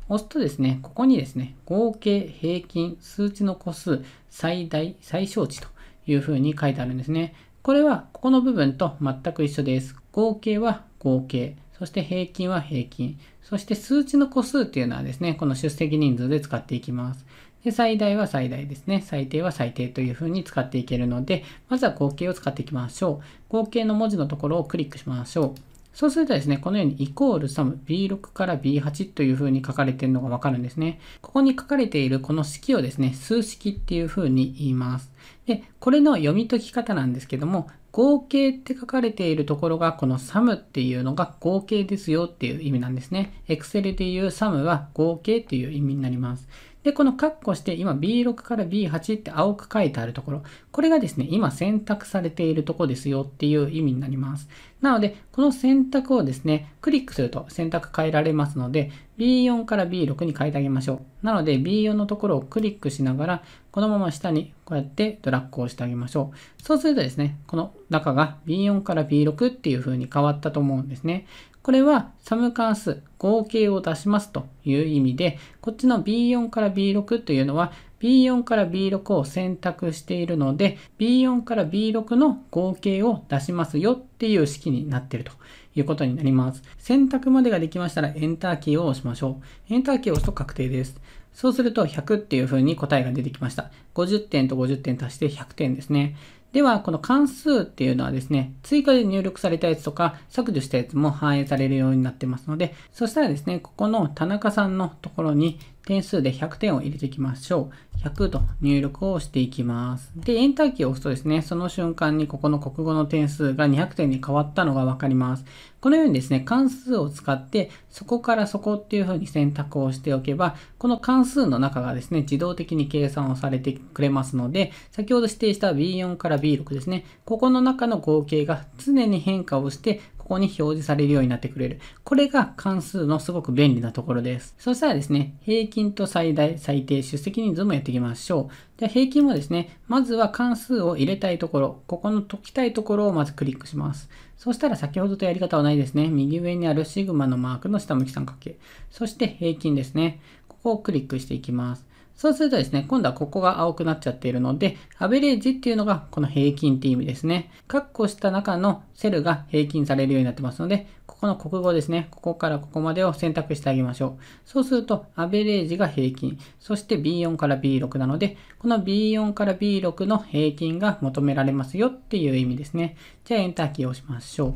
A: 押すとですね、ここにですね、合計、平均、数値の個数、最大、最小値というふうに書いてあるんですね。これは、ここの部分と全く一緒です。合計は合計、そして平均は平均、そして数値の個数っていうのはですね、この出席人数で使っていきます。で、最大は最大ですね。最低は最低というふうに使っていけるので、まずは合計を使っていきましょう。合計の文字のところをクリックしましょう。そうするとですね、このようにイコールサム B6 から B8 という風に書かれているのがわかるんですね。ここに書かれているこの式をですね、数式っていう風に言います。で、これの読み解き方なんですけども、合計って書かれているところが、このサムっていうのが合計ですよっていう意味なんですね。Excel でいうサムは合計っていう意味になります。で、このカッコして今 B6 から B8 って青く書いてあるところ、これがですね、今選択されているとこですよっていう意味になります。なので、この選択をですね、クリックすると選択変えられますので、B4 から B6 に変えてあげましょう。なので、B4 のところをクリックしながら、このまま下にこうやってドラッグをしてあげましょう。そうするとですね、この中が B4 から B6 っていう風に変わったと思うんですね。これはサム関数合計を出しますという意味で、こっちの B4 から B6 というのは B4 から B6 を選択しているので、B4 から B6 の合計を出しますよっていう式になっているということになります。選択までができましたらエンターキーを押しましょう。エンターキーを押すと確定です。そうすると100っていう風に答えが出てきました。50点と50点足して100点ですね。では、この関数っていうのはですね、追加で入力されたやつとか削除したやつも反映されるようになってますので、そしたらですね、ここの田中さんのところに点数で100点を入れていきましょう。100と入力をしていきます。で、エンターキーを押すとですね、その瞬間にここの国語の点数が200点に変わったのがわかります。このようにですね、関数を使って、そこからそこっていうふうに選択をしておけば、この関数の中がですね、自動的に計算をされてくれますので、先ほど指定した B4 から B6 ですね、ここの中の合計が常に変化をして、こに表示されるようになってくれる。これが関数のすごく便利なところです。そしたらですね、平均と最大、最低、出席人数もやっていきましょう。で平均もですね、まずは関数を入れたいところ、ここの解きたいところをまずクリックします。そしたら先ほどとやり方はないですね。右上にあるシグマのマークの下向き三角形。そして平均ですね。ここをクリックしていきます。そうするとですね、今度はここが青くなっちゃっているので、アベレージっていうのがこの平均っていう意味ですね。括弧した中のセルが平均されるようになってますので、ここの国語ですね、ここからここまでを選択してあげましょう。そうすると、アベレージが平均、そして B4 から B6 なので、この B4 から B6 の平均が求められますよっていう意味ですね。じゃあ、エンターキーを押しましょう。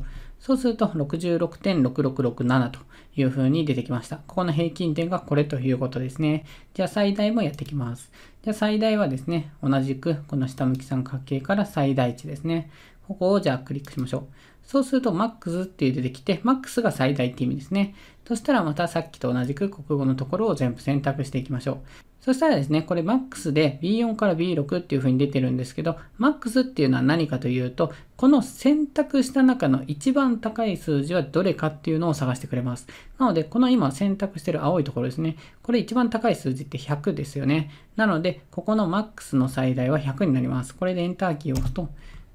A: そうすると66.6667という風に出てきました。ここの平均点がこれということですね。じゃあ最大もやってきます。じゃあ最大はですね、同じくこの下向き三角形から最大値ですね。ここをじゃあクリックしましょう。そうすると MAX って出てきて、MAX が最大って意味ですね。そしたらまたさっきと同じく国語のところを全部選択していきましょう。そしたらですね、これ MAX で B4 から B6 っていう風に出てるんですけど、MAX っていうのは何かというと、この選択した中の一番高い数字はどれかっていうのを探してくれます。なので、この今選択してる青いところですね。これ一番高い数字って100ですよね。なので、ここの MAX の最大は100になります。これで Enter キーを押すと、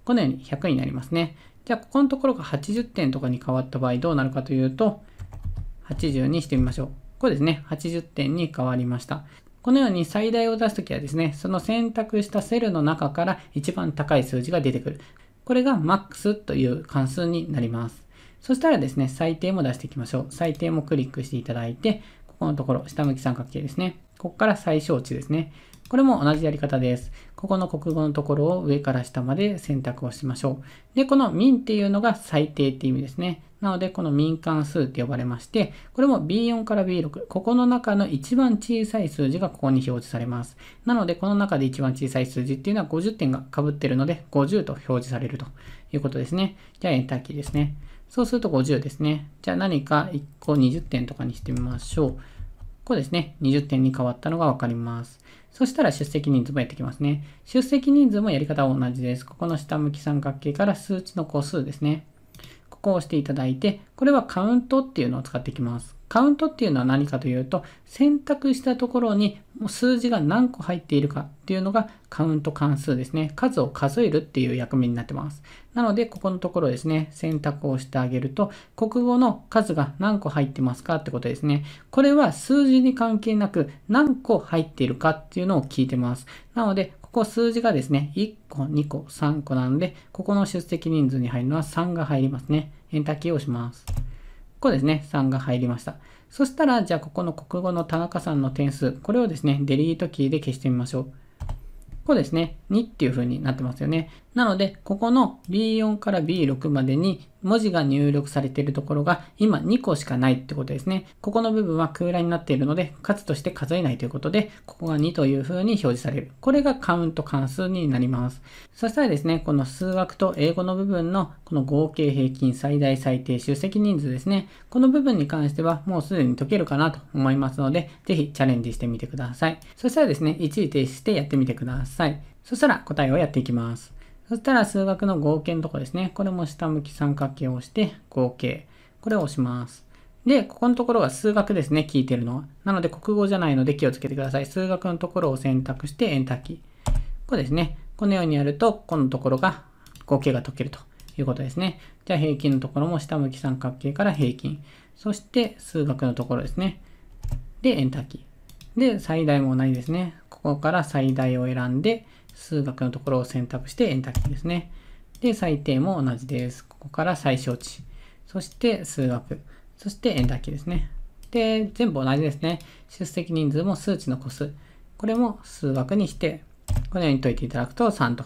A: このように100になりますね。じゃあ、ここのところが80点とかに変わった場合どうなるかというと、80にしてみましょう。ここですね、80点に変わりました。このように最大を出すときはですね、その選択したセルの中から一番高い数字が出てくる。これが MAX という関数になります。そしたらですね、最低も出していきましょう。最低もクリックしていただいて、ここのところ、下向き三角形ですね。ここから最小値ですね。これも同じやり方です。ここの国語のところを上から下まで選択をしましょう。で、この民っていうのが最低っていう意味ですね。なので、この民間数って呼ばれまして、これも B4 から B6、ここの中の一番小さい数字がここに表示されます。なので、この中で一番小さい数字っていうのは50点が被ってるので、50と表示されるということですね。じゃあ、エンターキーですね。そうすると50ですね。じゃあ何か1個20点とかにしてみましょう。ここですね。20点に変わったのがわかります。そしたら出席人数もやってきますね。出席人数もやり方は同じです。ここの下向き三角形から数値の個数ですね。ここを押していただいて、これはカウントっていうのを使っていきます。カウントっていうのは何かというと、選択したところに数字が何個入っているかっていうのがカウント関数ですね。数を数えるっていう役目になってます。なので、ここのところですね、選択をしてあげると、国語の数が何個入ってますかってことですね。これは数字に関係なく何個入っているかっていうのを聞いてます。なので、ここ数字がですね、1個、2個、3個なので、ここの出席人数に入るのは3が入りますね。エンターキーを押します。ここですね、3が入りました。そしたら、じゃあここの国語の田中さんの点数、これをですね、デリートキーで消してみましょう。こうですね、2っていう風になってますよね。なので、ここの B4 から B6 までに文字が入力されているところが今2個しかないってことですね。ここの部分は空欄になっているので、数として数えないということで、ここが2という風に表示される。これがカウント関数になります。そしたらですね、この数学と英語の部分のこの合計平均最大最低出席人数ですね。この部分に関してはもうすでに解けるかなと思いますので、ぜひチャレンジしてみてください。そしたらですね、一時停止してやってみてください。そしたら答えをやっていきます。そしたら数学の合計のとこですね。これも下向き三角形を押して、合計。これを押します。で、ここのところは数学ですね、聞いてるのは。なので、国語じゃないので気をつけてください。数学のところを選択して、エンターキー。これですね。このようにやると、このところが、合計が解けるということですね。じゃあ、平均のところも下向き三角形から平均。そして、数学のところですね。で、エンターキー。で、最大も同じですね。ここから最大を選んで、数学のところを選択してエンターキーですね。で、最低も同じです。ここから最小値。そして数学。そしてエンターキーですね。で、全部同じですね。出席人数も数値の個数。これも数学にして、このように解いていただくと3と。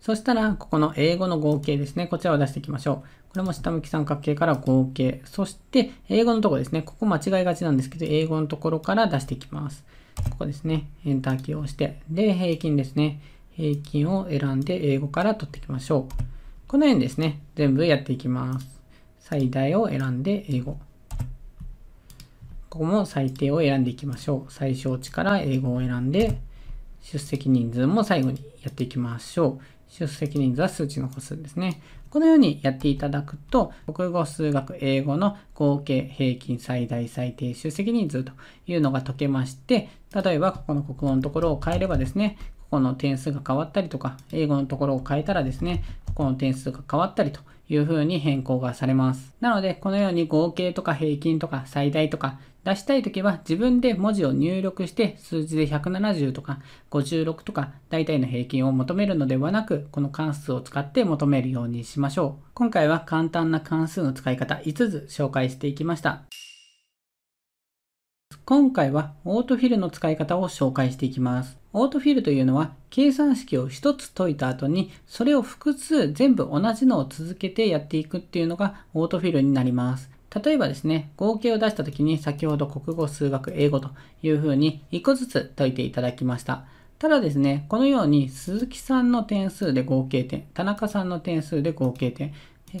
A: そしたら、ここの英語の合計ですね。こちらを出していきましょう。これも下向き三角形から合計。そして、英語のところですね。ここ間違いがちなんですけど、英語のところから出していきます。ここですね。エンターキーを押して。で、平均ですね。平均を選んで英語から取っていきましょう。このようにですね、全部やっていきます。最大を選んで英語。ここも最低を選んでいきましょう。最小値から英語を選んで、出席人数も最後にやっていきましょう。出席人数は数値の個数ですね。このようにやっていただくと、国語、数学、英語の合計、平均、最大、最低、出席人数というのが解けまして、例えばここの国語のところを変えればですね、ここの点数が変わったりとか、英語のところを変えたらですね、ここの点数が変わったりという風に変更がされます。なので、このように合計とか平均とか最大とか出したいときは自分で文字を入力して数字で170とか56とか大体の平均を求めるのではなく、この関数を使って求めるようにしましょう。今回は簡単な関数の使い方5つ紹介していきました。今回はオートフィルの使い方を紹介していきます。オートフィルというのは計算式を1つ解いた後にそれを複数全部同じのを続けてやっていくっていうのがオートフィルになります。例えばですね、合計を出した時に先ほど国語、数学、英語というふうに1個ずつ解いていただきました。ただですね、このように鈴木さんの点数で合計点、田中さんの点数で合計点、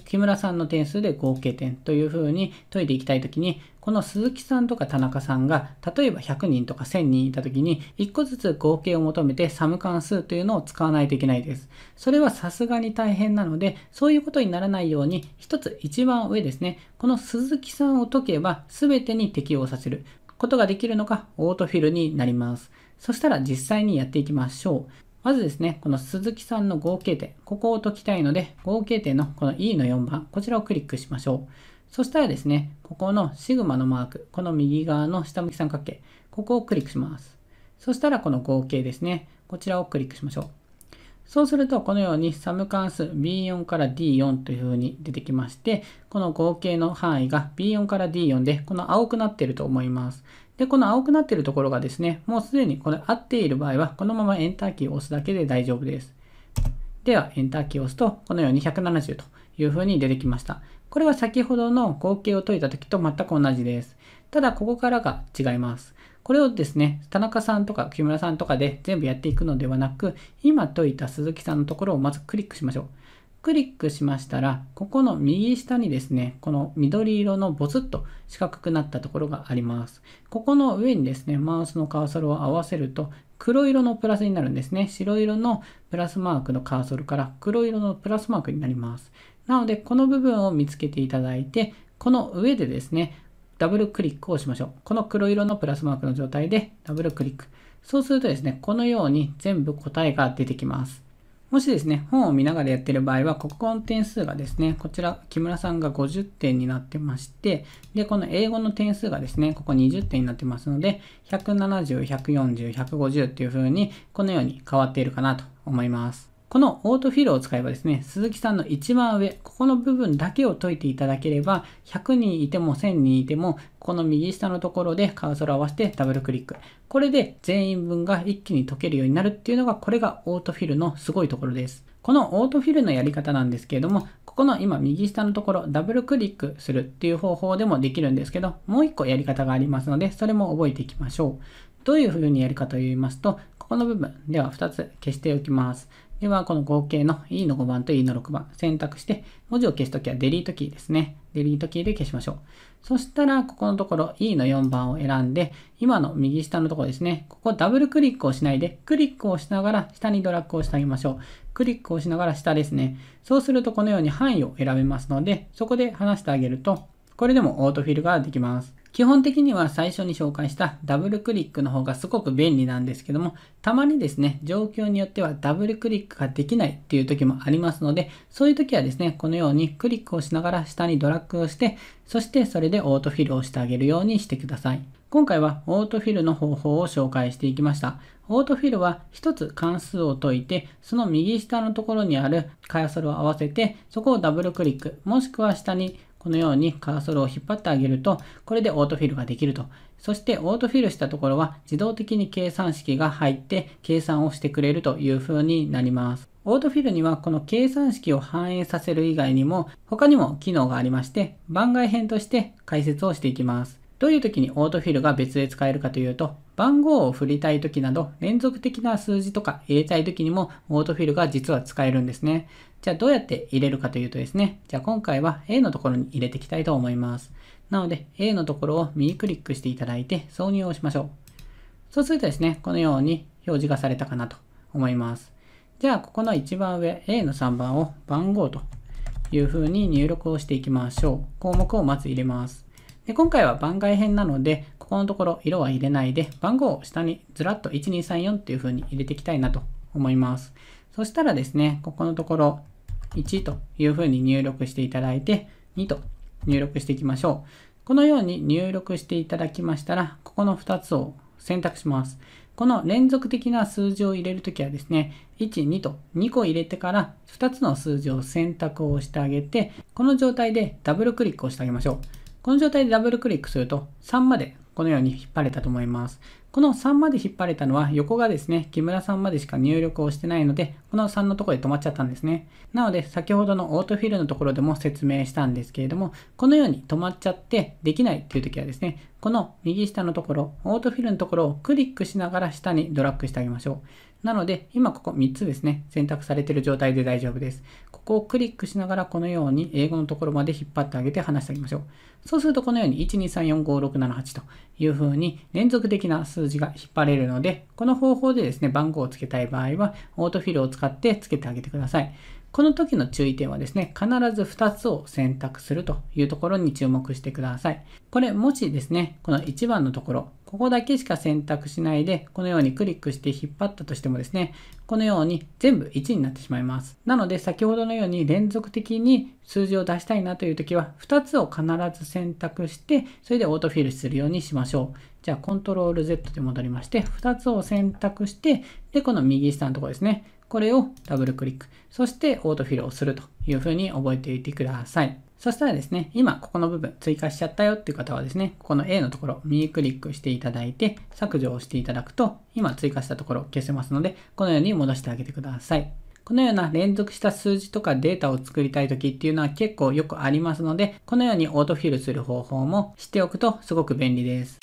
A: 木村さんの点数で合計点というふうに解いていきたいときに、この鈴木さんとか田中さんが、例えば100人とか1000人いた時に、1個ずつ合計を求めてサム関数というのを使わないといけないです。それはさすがに大変なので、そういうことにならないように、一つ一番上ですね、この鈴木さんを解けば全てに適応させることができるのがオートフィルになります。そしたら実際にやっていきましょう。まずですね、この鈴木さんの合計点、ここを解きたいので、合計点のこの E の4番、こちらをクリックしましょう。そしたらですね、ここのシグマのマーク、この右側の下向き三角形、ここをクリックします。そしたらこの合計ですね、こちらをクリックしましょう。そうすると、このようにサム関数 B4 から D4 というふうに出てきまして、この合計の範囲が B4 から D4 で、この青くなっていると思います。で、この青くなっているところがですね、もうすでにこれ合っている場合は、このままエンターキーを押すだけで大丈夫です。では、エンターキーを押すと、このように170というふうに出てきました。これは先ほどの合計を解いた時と全く同じです。ただ、ここからが違います。これをですね、田中さんとか木村さんとかで全部やっていくのではなく、今解いた鈴木さんのところをまずクリックしましょう。クリックしましたら、ここの右下にですね、この緑色のボツッと四角くなったところがあります。ここの上にですね、マウスのカーソルを合わせると、黒色のプラスになるんですね。白色のプラスマークのカーソルから黒色のプラスマークになります。なので、この部分を見つけていただいて、この上でですね、ダブルクリックをしましょう。この黒色のプラスマークの状態でダブルクリック。そうするとですね、このように全部答えが出てきます。もしですね、本を見ながらやってる場合は、国語の点数がですね、こちら、木村さんが50点になってまして、で、この英語の点数がですね、ここ20点になってますので、170、140、150っていう風に、このように変わっているかなと思います。このオートフィルを使えばですね、鈴木さんの一番上、ここの部分だけを解いていただければ、100人いても1000人いても、この右下のところでカウソルを合わせてダブルクリック。これで全員分が一気に解けるようになるっていうのが、これがオートフィルのすごいところです。このオートフィルのやり方なんですけれども、ここの今右下のところダブルクリックするっていう方法でもできるんですけど、もう一個やり方がありますので、それも覚えていきましょう。どういうふうにやるかと言いますと、ここの部分では2つ消しておきます。では、この合計の E の5番と E の6番選択して、文字を消すときはデリートキーですね。デリートキーで消しましょう。そしたら、ここのところ E の4番を選んで、今の右下のところですね、ここダブルクリックをしないで、クリックをしながら下にドラッグをしてあげましょう。クリックをしながら下ですね。そうするとこのように範囲を選べますので、そこで離してあげると、これでもオートフィルができます。基本的には最初に紹介したダブルクリックの方がすごく便利なんですけども、たまにですね、状況によってはダブルクリックができないっていう時もありますので、そういう時はですね、このようにクリックをしながら下にドラッグをして、そしてそれでオートフィルをしてあげるようにしてください。今回はオートフィルの方法を紹介していきました。オートフィルは一つ関数を解いて、その右下のところにあるカヤソルを合わせて、そこをダブルクリック、もしくは下にこのようにカーソルを引っ張ってあげると、これでオートフィルができると。そしてオートフィルしたところは自動的に計算式が入って計算をしてくれるという風になります。オートフィルにはこの計算式を反映させる以外にも他にも機能がありまして番外編として解説をしていきます。どういう時にオートフィルが別で使えるかというと番号を振りたい時など連続的な数字とか入れたい時にもオートフィルが実は使えるんですね。じゃあどうやって入れるかというとですね、じゃあ今回は A のところに入れていきたいと思います。なので A のところを右クリックしていただいて挿入をしましょう。そうするとですね、このように表示がされたかなと思います。じゃあここの一番上 A の3番を番号というふうに入力をしていきましょう。項目をまず入れます。で今回は番外編なので、ここのところ色は入れないで、番号を下にずらっと1234っていうふうに入れていきたいなと思います。そしたらですね、ここのところ1というふうに入力していただいて、2と入力していきましょう。このように入力していただきましたら、ここの2つを選択します。この連続的な数字を入れるときはですね、1、2と2個入れてから2つの数字を選択をしてあげて、この状態でダブルクリックをしてあげましょう。この状態でダブルクリックすると3までこのように引っ張れたと思います。この3まで引っ張れたのは横がですね、木村さんまでしか入力をしてないので、この3のところで止まっちゃったんですね。なので、先ほどのオートフィルのところでも説明したんですけれども、このように止まっちゃってできないっていう時はですね、この右下のところ、オートフィルのところをクリックしながら下にドラッグしてあげましょう。なので、今ここ3つですね、選択されている状態で大丈夫です。ここをクリックしながら、このように英語のところまで引っ張ってあげて話してあげましょう。そうすると、このように、1 2 3 4 5 6 7 8というふうに連続的な数字が引っ張れるので、この方法でですね、番号をつけたい場合は、オートフィルを使ってつけてあげてください。この時の注意点はですね、必ず2つを選択するというところに注目してください。これ、もしですね、この1番のところ、ここだけしか選択しないで、このようにクリックして引っ張ったとしてもですね、このように全部1になってしまいます。なので、先ほどのように連続的に数字を出したいなという時は、2つを必ず選択して、それでオートフィルするようにしましょう。じゃあ、コントロール Z で戻りまして、2つを選択して、で、この右下のところですね。これをダブルクリック。そしてオートフィルをするというふうに覚えておいてください。そしたらですね、今ここの部分追加しちゃったよっていう方はですね、ここの A のところ右クリックしていただいて削除をしていただくと、今追加したところ消せますので、このように戻してあげてください。このような連続した数字とかデータを作りたい時っていうのは結構よくありますので、このようにオートフィルする方法も知っておくとすごく便利です。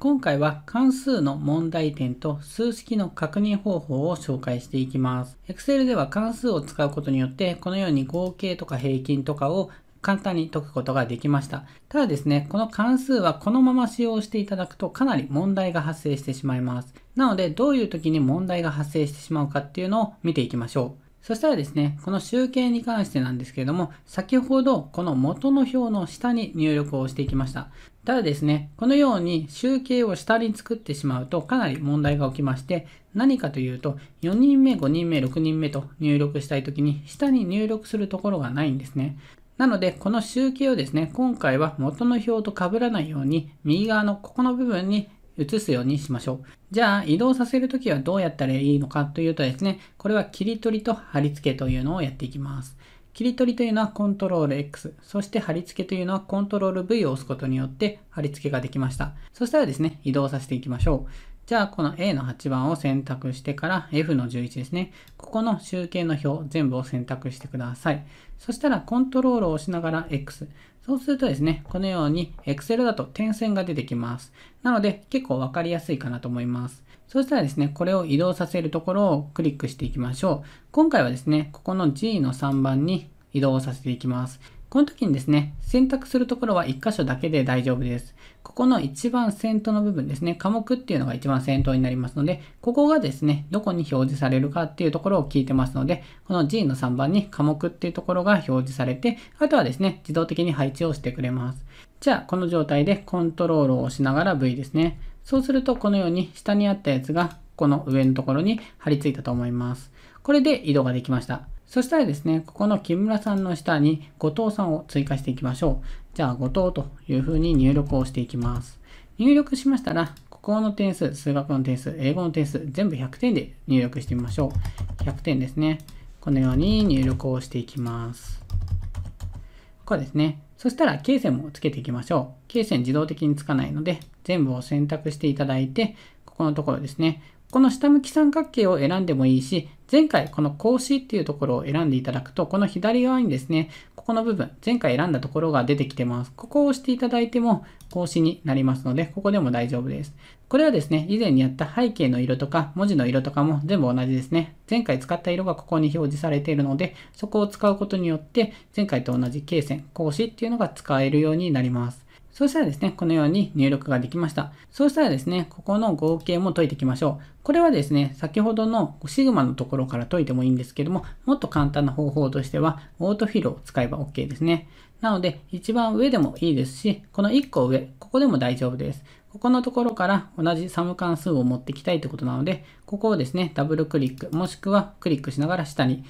A: 今回は関数の問題点と数式の確認方法を紹介していきます。Excel では関数を使うことによって、このように合計とか平均とかを簡単に解くことができました。ただですね、この関数はこのまま使用していただくとかなり問題が発生してしまいます。なので、どういう時に問題が発生してしまうかっていうのを見ていきましょう。そしたらですね、この集計に関してなんですけれども、先ほどこの元の表の下に入力をしていきました。ただですね、このように集計を下に作ってしまうとかなり問題が起きまして、何かというと、4人目、5人目、6人目と入力したいときに、下に入力するところがないんですね。なので、この集計をですね、今回は元の表と被らないように、右側のここの部分に移すようにしましょう。じゃあ移動させるときはどうやったらいいのかというとですね、これは切り取りと貼り付けというのをやっていきます。切り取りというのはコントロール X、そして貼り付けというのはコントロール V を押すことによって貼り付けができました。そしたらですね、移動させていきましょう。じゃあ、この A の8番を選択してから F の11ですね。ここの集計の表全部を選択してください。そしたら、コントロールを押しながら X、そうするとですね、このように Excel だと点線が出てきます。なので結構わかりやすいかなと思います。そしたらですね、これを移動させるところをクリックしていきましょう。今回はですね、ここの G の3番に移動させていきます。この時にですね、選択するところは1箇所だけで大丈夫です。ここの一番先頭の部分ですね、科目っていうのが一番先頭になりますので、ここがですね、どこに表示されるかっていうところを聞いてますので、この G の3番に科目っていうところが表示されて、あとはですね、自動的に配置をしてくれます。じゃあ、この状態でコントロールを押しながら V ですね。そうすると、このように下にあったやつが、この上のところに貼り付いたと思います。これで移動ができました。そしたらですね、ここの木村さんの下に後藤さんを追加していきましょう。じゃあ、後藤というふうに入力をしていきます。入力しましたら、ここの点数、数学の点数、英語の点数、全部100点で入力してみましょう。100点ですね。このように入力をしていきます。ここですね。そしたら、経線もつけていきましょう。経線自動的につかないので、全部を選択していただいて、ここのところですね。この下向き三角形を選んでもいいし、前回この格子っていうところを選んでいただくと、この左側にですね、ここの部分、前回選んだところが出てきてます。ここを押していただいても格子になりますので、ここでも大丈夫です。これはですね、以前にやった背景の色とか文字の色とかも全部同じですね。前回使った色がここに表示されているので、そこを使うことによって、前回と同じ罫線、格子っていうのが使えるようになります。そうしたらですね、このように入力ができました。そうしたらですね、ここの合計も解いていきましょう。これはですね、先ほどのシグマのところから解いてもいいんですけども、もっと簡単な方法としては、オートフィルを使えば OK ですね。なので、一番上でもいいですし、この1個上、ここでも大丈夫です。ここのところから同じサム関数を持ってきたいってことなので、ここをですね、ダブルクリック、もしくはクリックしながら下に引っ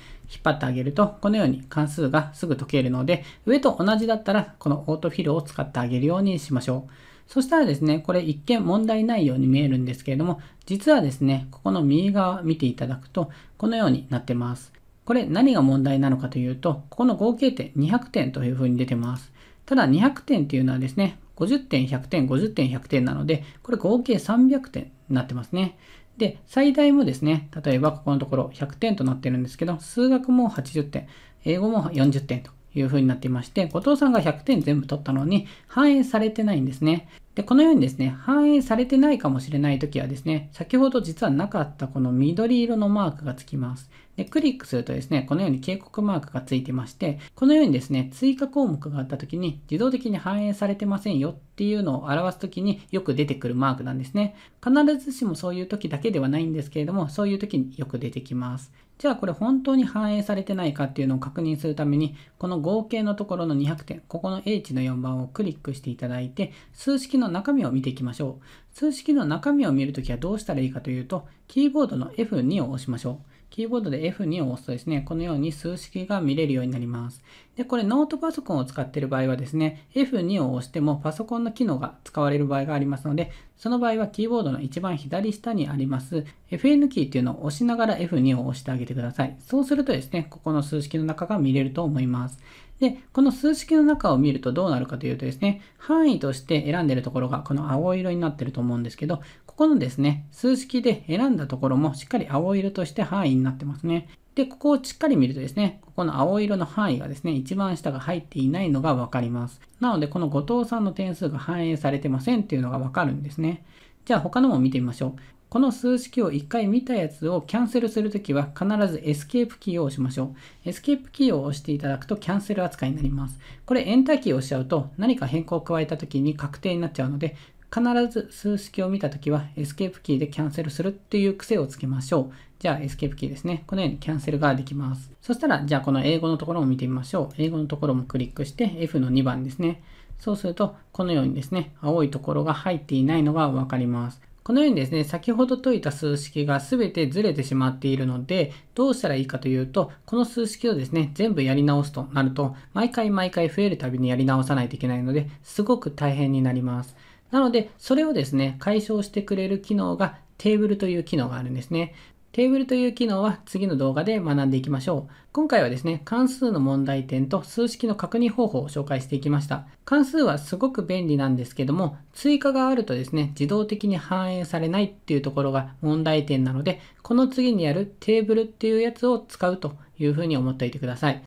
A: 張ってあげると、このように関数がすぐ解けるので、上と同じだったら、このオートフィルを使ってあげるようにしましょう。そしたらですね、これ一見問題ないように見えるんですけれども、実はですね、ここの右側見ていただくと、このようになってます。これ何が問題なのかというと、ここの合計点200点というふうに出てます。ただ200点っていうのはですね、50点、100点、50点、100点なので、これ合計300点になってますね。で、最大もですね、例えばここのところ100点となってるんですけど、数学も80点、英語も40点という風になっていまして、後藤さんが100点全部取ったのに反映されてないんですね。で、このようにですね、反映されてないかもしれないときはですね、先ほど実はなかったこの緑色のマークがつきます。で、クリックするとですね、このように警告マークがついてまして、このようにですね、追加項目があった時に自動的に反映されてませんよっていうのを表す時によく出てくるマークなんですね。必ずしもそういう時だけではないんですけれども、そういう時によく出てきます。じゃあこれ本当に反映されてないかっていうのを確認するために、この合計のところの200点、ここの H の4番をクリックしていただいて、数式の中身を見ていきましょう。数式の中身を見るときはどうしたらいいかというと、キーボードの F2 を押しましょう。キーボードで F2 を押すとですね、このように数式が見れるようになります。で、これノートパソコンを使っている場合はですね、F2 を押してもパソコンの機能が使われる場合がありますので、その場合はキーボードの一番左下にあります FN キーっていうのを押しながら F2 を押してあげてください。そうするとですね、ここの数式の中が見れると思います。で、この数式の中を見るとどうなるかというとですね、範囲として選んでるところがこの青色になってると思うんですけど、ここのですね、数式で選んだところもしっかり青色として範囲になってますね。で、ここをしっかり見るとですね、ここの青色の範囲がですね、一番下が入っていないのがわかります。なので、この後藤さんの点数が反映されてませんっていうのがわかるんですね。じゃあ他のも見てみましょう。この数式を1回見たやつをキャンセルするときは必ずエスケープキーを押しましょう。エスケープキーを押していただくとキャンセル扱いになります。これエンターキーを押しちゃうと何か変更を加えたときに確定になっちゃうので必ず数式を見たときはエスケープキーでキャンセルするっていう癖をつけましょう。じゃあエスケープキーですね。このようにキャンセルができます。そしたらじゃあこの英語のところを見てみましょう。英語のところもクリックして F の2番ですね。そうするとこのようにですね、青いところが入っていないのがわかります。このようにですね、先ほど解いた数式が全てずれてしまっているので、どうしたらいいかというと、この数式をですね、全部やり直すとなると、毎回毎回増えるたびにやり直さないといけないので、すごく大変になります。なので、それをですね、解消してくれる機能がテーブルという機能があるんですね。テーブルという機能は次の動画で学んでいきましょう。今回はですね、関数の問題点と数式の確認方法を紹介していきました。関数はすごく便利なんですけども、追加があるとですね、自動的に反映されないっていうところが問題点なので、この次にやるテーブルっていうやつを使うというふうに思っておいてください。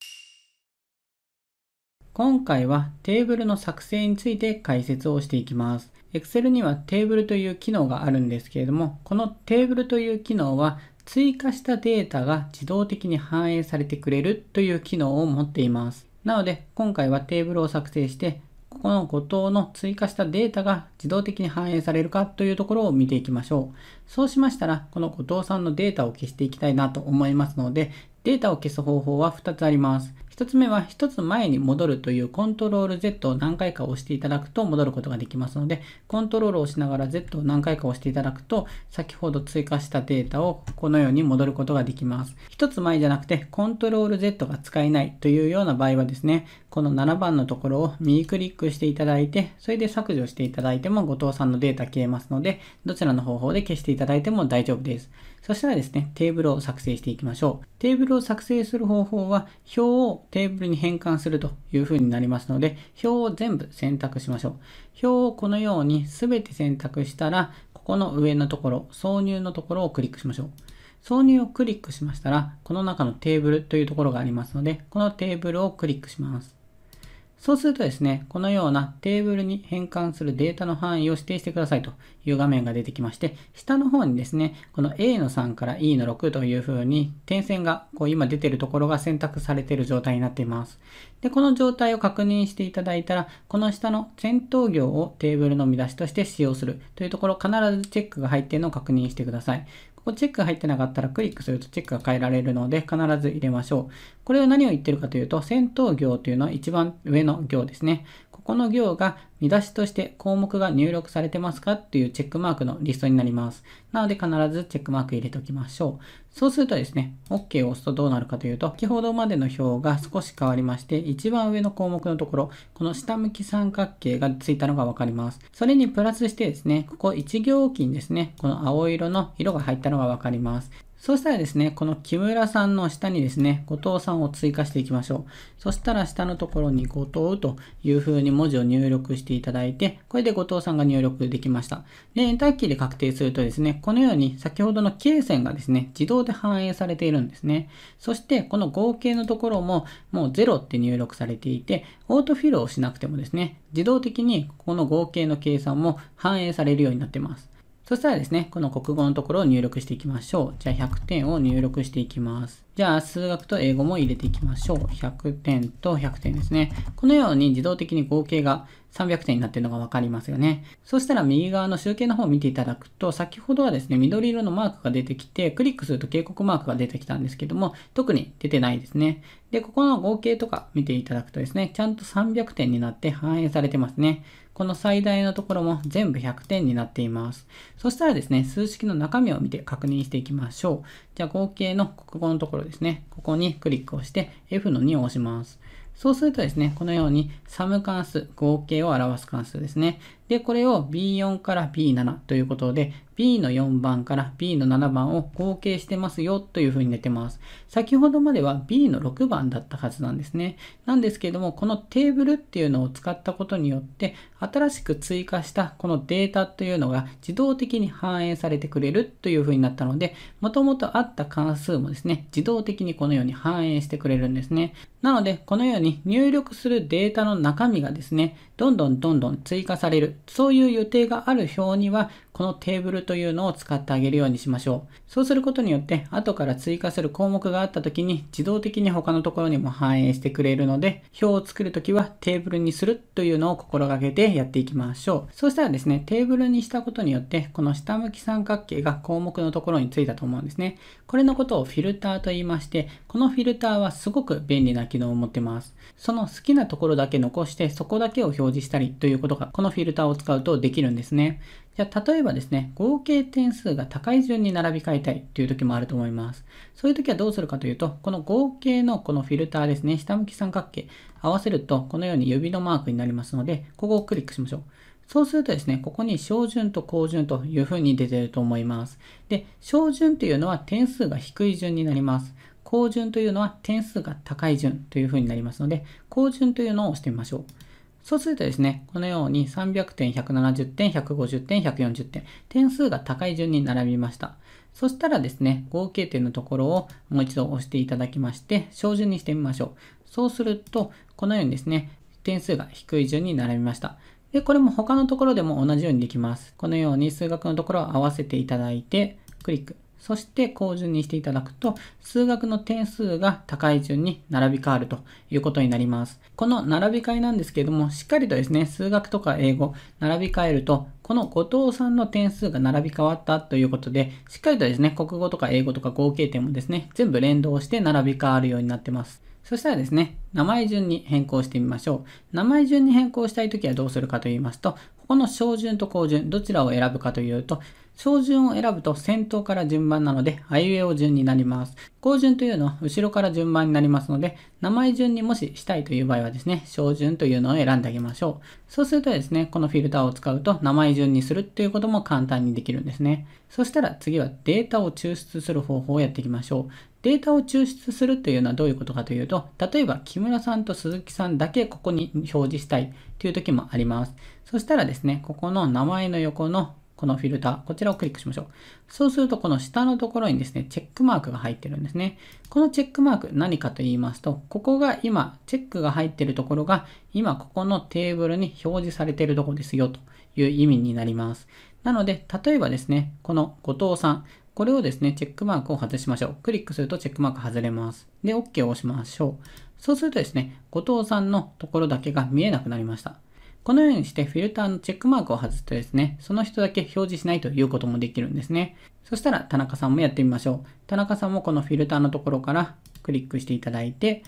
A: 今回はテーブルの作成について解説をしていきます。Excel にはテーブルという機能があるんですけれども、このテーブルという機能は追加したデータが自動的に反映されてくれるという機能を持っています。なので、今回はテーブルを作成して、ここの後藤の追加したデータが自動的に反映されるかというところを見ていきましょう。そうしましたら、この後藤さんのデータを消していきたいなと思いますので、データを消す方法は2つあります。1つ目は1つ前に戻るというコントロール Z を何回か押していただくと戻ることができますので、コントロールを押しながら Z を何回か押していただくと、先ほど追加したデータをこのように戻ることができます。1つ前じゃなくて、コントロール Z が使えないというような場合はですね、この7番のところを右クリックしていただいて、それで削除していただいても後藤さんのデータ消えますので、どちらの方法で消していただいても大丈夫です。そしたらですね、テーブルを作成していきましょう。テーブルを作成する方法は、表をテーブルに変換するというふうになりますので、表を全部選択しましょう。表をこのように全て選択したら、ここの上のところ、挿入のところをクリックしましょう。挿入をクリックしましたら、この中のテーブルというところがありますので、このテーブルをクリックします。そうするとですね、このようなテーブルに変換するデータの範囲を指定してくださいという画面が出てきまして、下の方にですね、この A の3から E の6というふうに点線がこう今出てるところが選択されている状態になっています。で、この状態を確認していただいたら、この下の前頭行をテーブルの見出しとして使用するというところ必ずチェックが入っているのを確認してください。こチェック入ってなかったらクリックするとチェックが変えられるので必ず入れましょう。これは何を言ってるかというと、戦闘行というのは一番上の行ですね。この行が見出しとして項目が入力されてますかというチェックマークのリストになります。なので必ずチェックマーク入れておきましょう。そうするとですね、OK を押すとどうなるかというと、先ほどまでの表が少し変わりまして、一番上の項目のところ、この下向き三角形がついたのがわかります。それにプラスしてですね、ここ1行金ですね、この青色の色が入ったのがわかります。そしたらですね、この木村さんの下にですね、後藤さんを追加していきましょう。そしたら下のところに後藤という風に文字を入力していただいて、これで後藤さんが入力できました。で、エンターキーで確定するとですね、このように先ほどの K 線がですね、自動で反映されているんですね。そして、この合計のところももう0って入力されていて、オートフィルをしなくてもですね、自動的にこの合計の計算も反映されるようになっています。そしたらですね、この国語のところを入力していきましょう。じゃあ100点を入力していきます。じゃあ数学と英語も入れていきましょう。100点と100点ですね。このように自動的に合計が300点になっているのがわかりますよね。そしたら右側の集計の方を見ていただくと、先ほどはですね、緑色のマークが出てきて、クリックすると警告マークが出てきたんですけども、特に出てないですね。で、ここの合計とか見ていただくとですね、ちゃんと300点になって反映されてますね。この最大のところも全部100点になっています。そしたらですね、数式の中身を見て確認していきましょう。じゃあ合計のここのところですね、ここにクリックをして F の2を押します。そうするとですね、このようにサム関数、合計を表す関数ですね。で、これを B4 から B7 ということで、B の4番から B の7番を合計してますよというふうに出てます。先ほどまでは B の6番だったはずなんですね。なんですけども、このテーブルっていうのを使ったことによって、新しく追加したこのデータというのが自動的に反映されてくれるというふうになったので、もともとあった関数もですね、自動的にこのように反映してくれるんですね。なので、このように入力するデータの中身がですね、どんどんどんどん追加されるそういう予定がある表にはこのテーブルというのを使ってあげるようにしましょう。そうすることによって、後から追加する項目があった時に自動的に他のところにも反映してくれるので、表を作るときはテーブルにするというのを心がけてやっていきましょう。そうしたらですね、テーブルにしたことによって、この下向き三角形が項目のところについたと思うんですね。これのことをフィルターと言いまして、このフィルターはすごく便利な機能を持ってます。その好きなところだけ残して、そこだけを表示したりということが、このフィルターを使うとできるんですね。じゃあ、例えばですね、合計点数が高い順に並び替えたいという時もあると思います。そういう時はどうするかというと、この合計のこのフィルターですね、下向き三角形合わせると、このように指のマークになりますので、ここをクリックしましょう。そうするとですね、ここに小順と高順というふうに出ていると思います。で、小順というのは点数が低い順になります。高順というのは点数が高い順というふうになりますので、高順というのを押してみましょう。そうするとですね、このように300点、170点、150点、140点、点数が高い順に並びました。そしたらですね、合計点のところをもう一度押していただきまして、小順にしてみましょう。そうすると、このようにですね、点数が低い順に並びました。で、これも他のところでも同じようにできます。このように数学のところを合わせていただいて、クリック。そして高順にしていただくと、数学の点数が高い順に並び替わるということになります。この並び替えなんですけれども、しっかりとですね、数学とか英語、並び替えると、この後藤さんの点数が並び替わったということで、しっかりとですね、国語とか英語とか合計点もですね、全部連動して並び替わるようになってます。そしたらですね、名前順に変更してみましょう。名前順に変更したいときはどうするかと言いますと、ここの小順と高順、どちらを選ぶかというと、照準を選ぶと先頭から順番なので、あいうえお順になります。後順というのは後ろから順番になりますので、名前順にもししたいという場合はですね、小順というのを選んであげましょう。そうするとですね、このフィルターを使うと名前順にするっていうことも簡単にできるんですね。そしたら次はデータを抽出する方法をやっていきましょう。データを抽出するというのはどういうことかというと、例えば木村さんと鈴木さんだけここに表示したいという時もあります。そしたらですね、ここの名前の横のこのフィルター、こちらをクリックしましょう。そうすると、この下のところにですね、チェックマークが入ってるんですね。このチェックマーク、何かと言いますと、ここが今、チェックが入ってるところが、今、ここのテーブルに表示されてるとこですよ、という意味になります。なので、例えばですね、この後藤さん、これをですね、チェックマークを外しましょう。クリックするとチェックマーク外れます。で、OK を押しましょう。そうするとですね、後藤さんのところだけが見えなくなりました。このようにしてフィルターのチェックマークを外すとですね、その人だけ表示しないということもできるんですね。そしたら田中さんもやってみましょう。田中さんもこのフィルターのところからクリックしていただいて、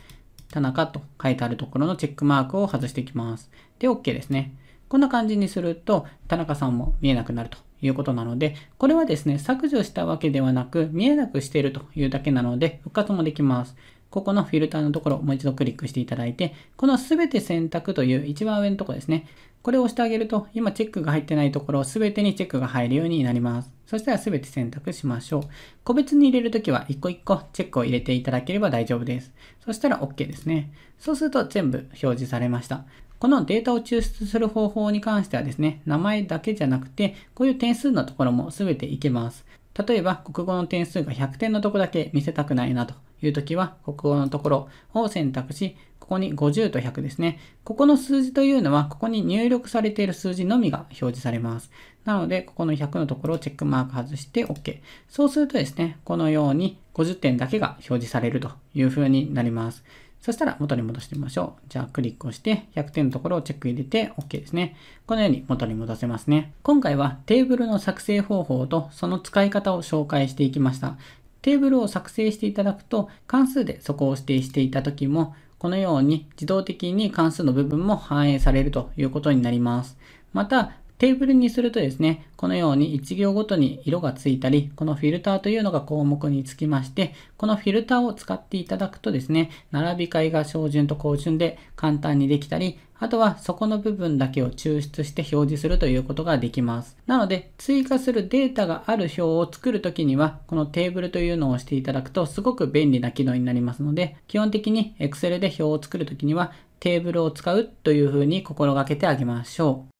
A: 田中と書いてあるところのチェックマークを外していきます。で、OK ですね。こんな感じにすると、田中さんも見えなくなるということなので、これはですね、削除したわけではなく、見えなくしているというだけなので、復活もできます。ここのフィルターのところをもう一度クリックしていただいて、このすべて選択という一番上のところですね。これを押してあげると、今チェックが入ってないところすべてにチェックが入るようになります。そしたらすべて選択しましょう。個別に入れるときは一個一個チェックを入れていただければ大丈夫です。そしたら OK ですね。そうすると全部表示されました。このデータを抽出する方法に関してはですね、名前だけじゃなくて、こういう点数のところもすべていけます。例えば、国語の点数が100点のとこだけ見せたくないなと。いうときは、国語のところを選択し、ここに50と100ですね。ここの数字というのは、ここに入力されている数字のみが表示されます。なので、ここの100のところをチェックマーク外して OK。そうするとですね、このように50点だけが表示されるという風になります。そしたら元に戻してみましょう。じゃあクリックをして100点のところをチェック入れて OK ですね。このように元に戻せますね。今回はテーブルの作成方法とその使い方を紹介していきました。テーブルを作成していただくと関数でそこを指定していた時もこのように自動的に関数の部分も反映されるということになります。また、テーブルにするとですね、このように1行ごとに色がついたり、このフィルターというのが項目につきまして、このフィルターを使っていただくとですね、並び替えが標準と高順で簡単にできたり、あとはそこの部分だけを抽出して表示するということができます。なので、追加するデータがある表を作るときには、このテーブルというのを押していただくとすごく便利な機能になりますので、基本的に Excel で表を作るときには、テーブルを使うというふうに心がけてあげましょう。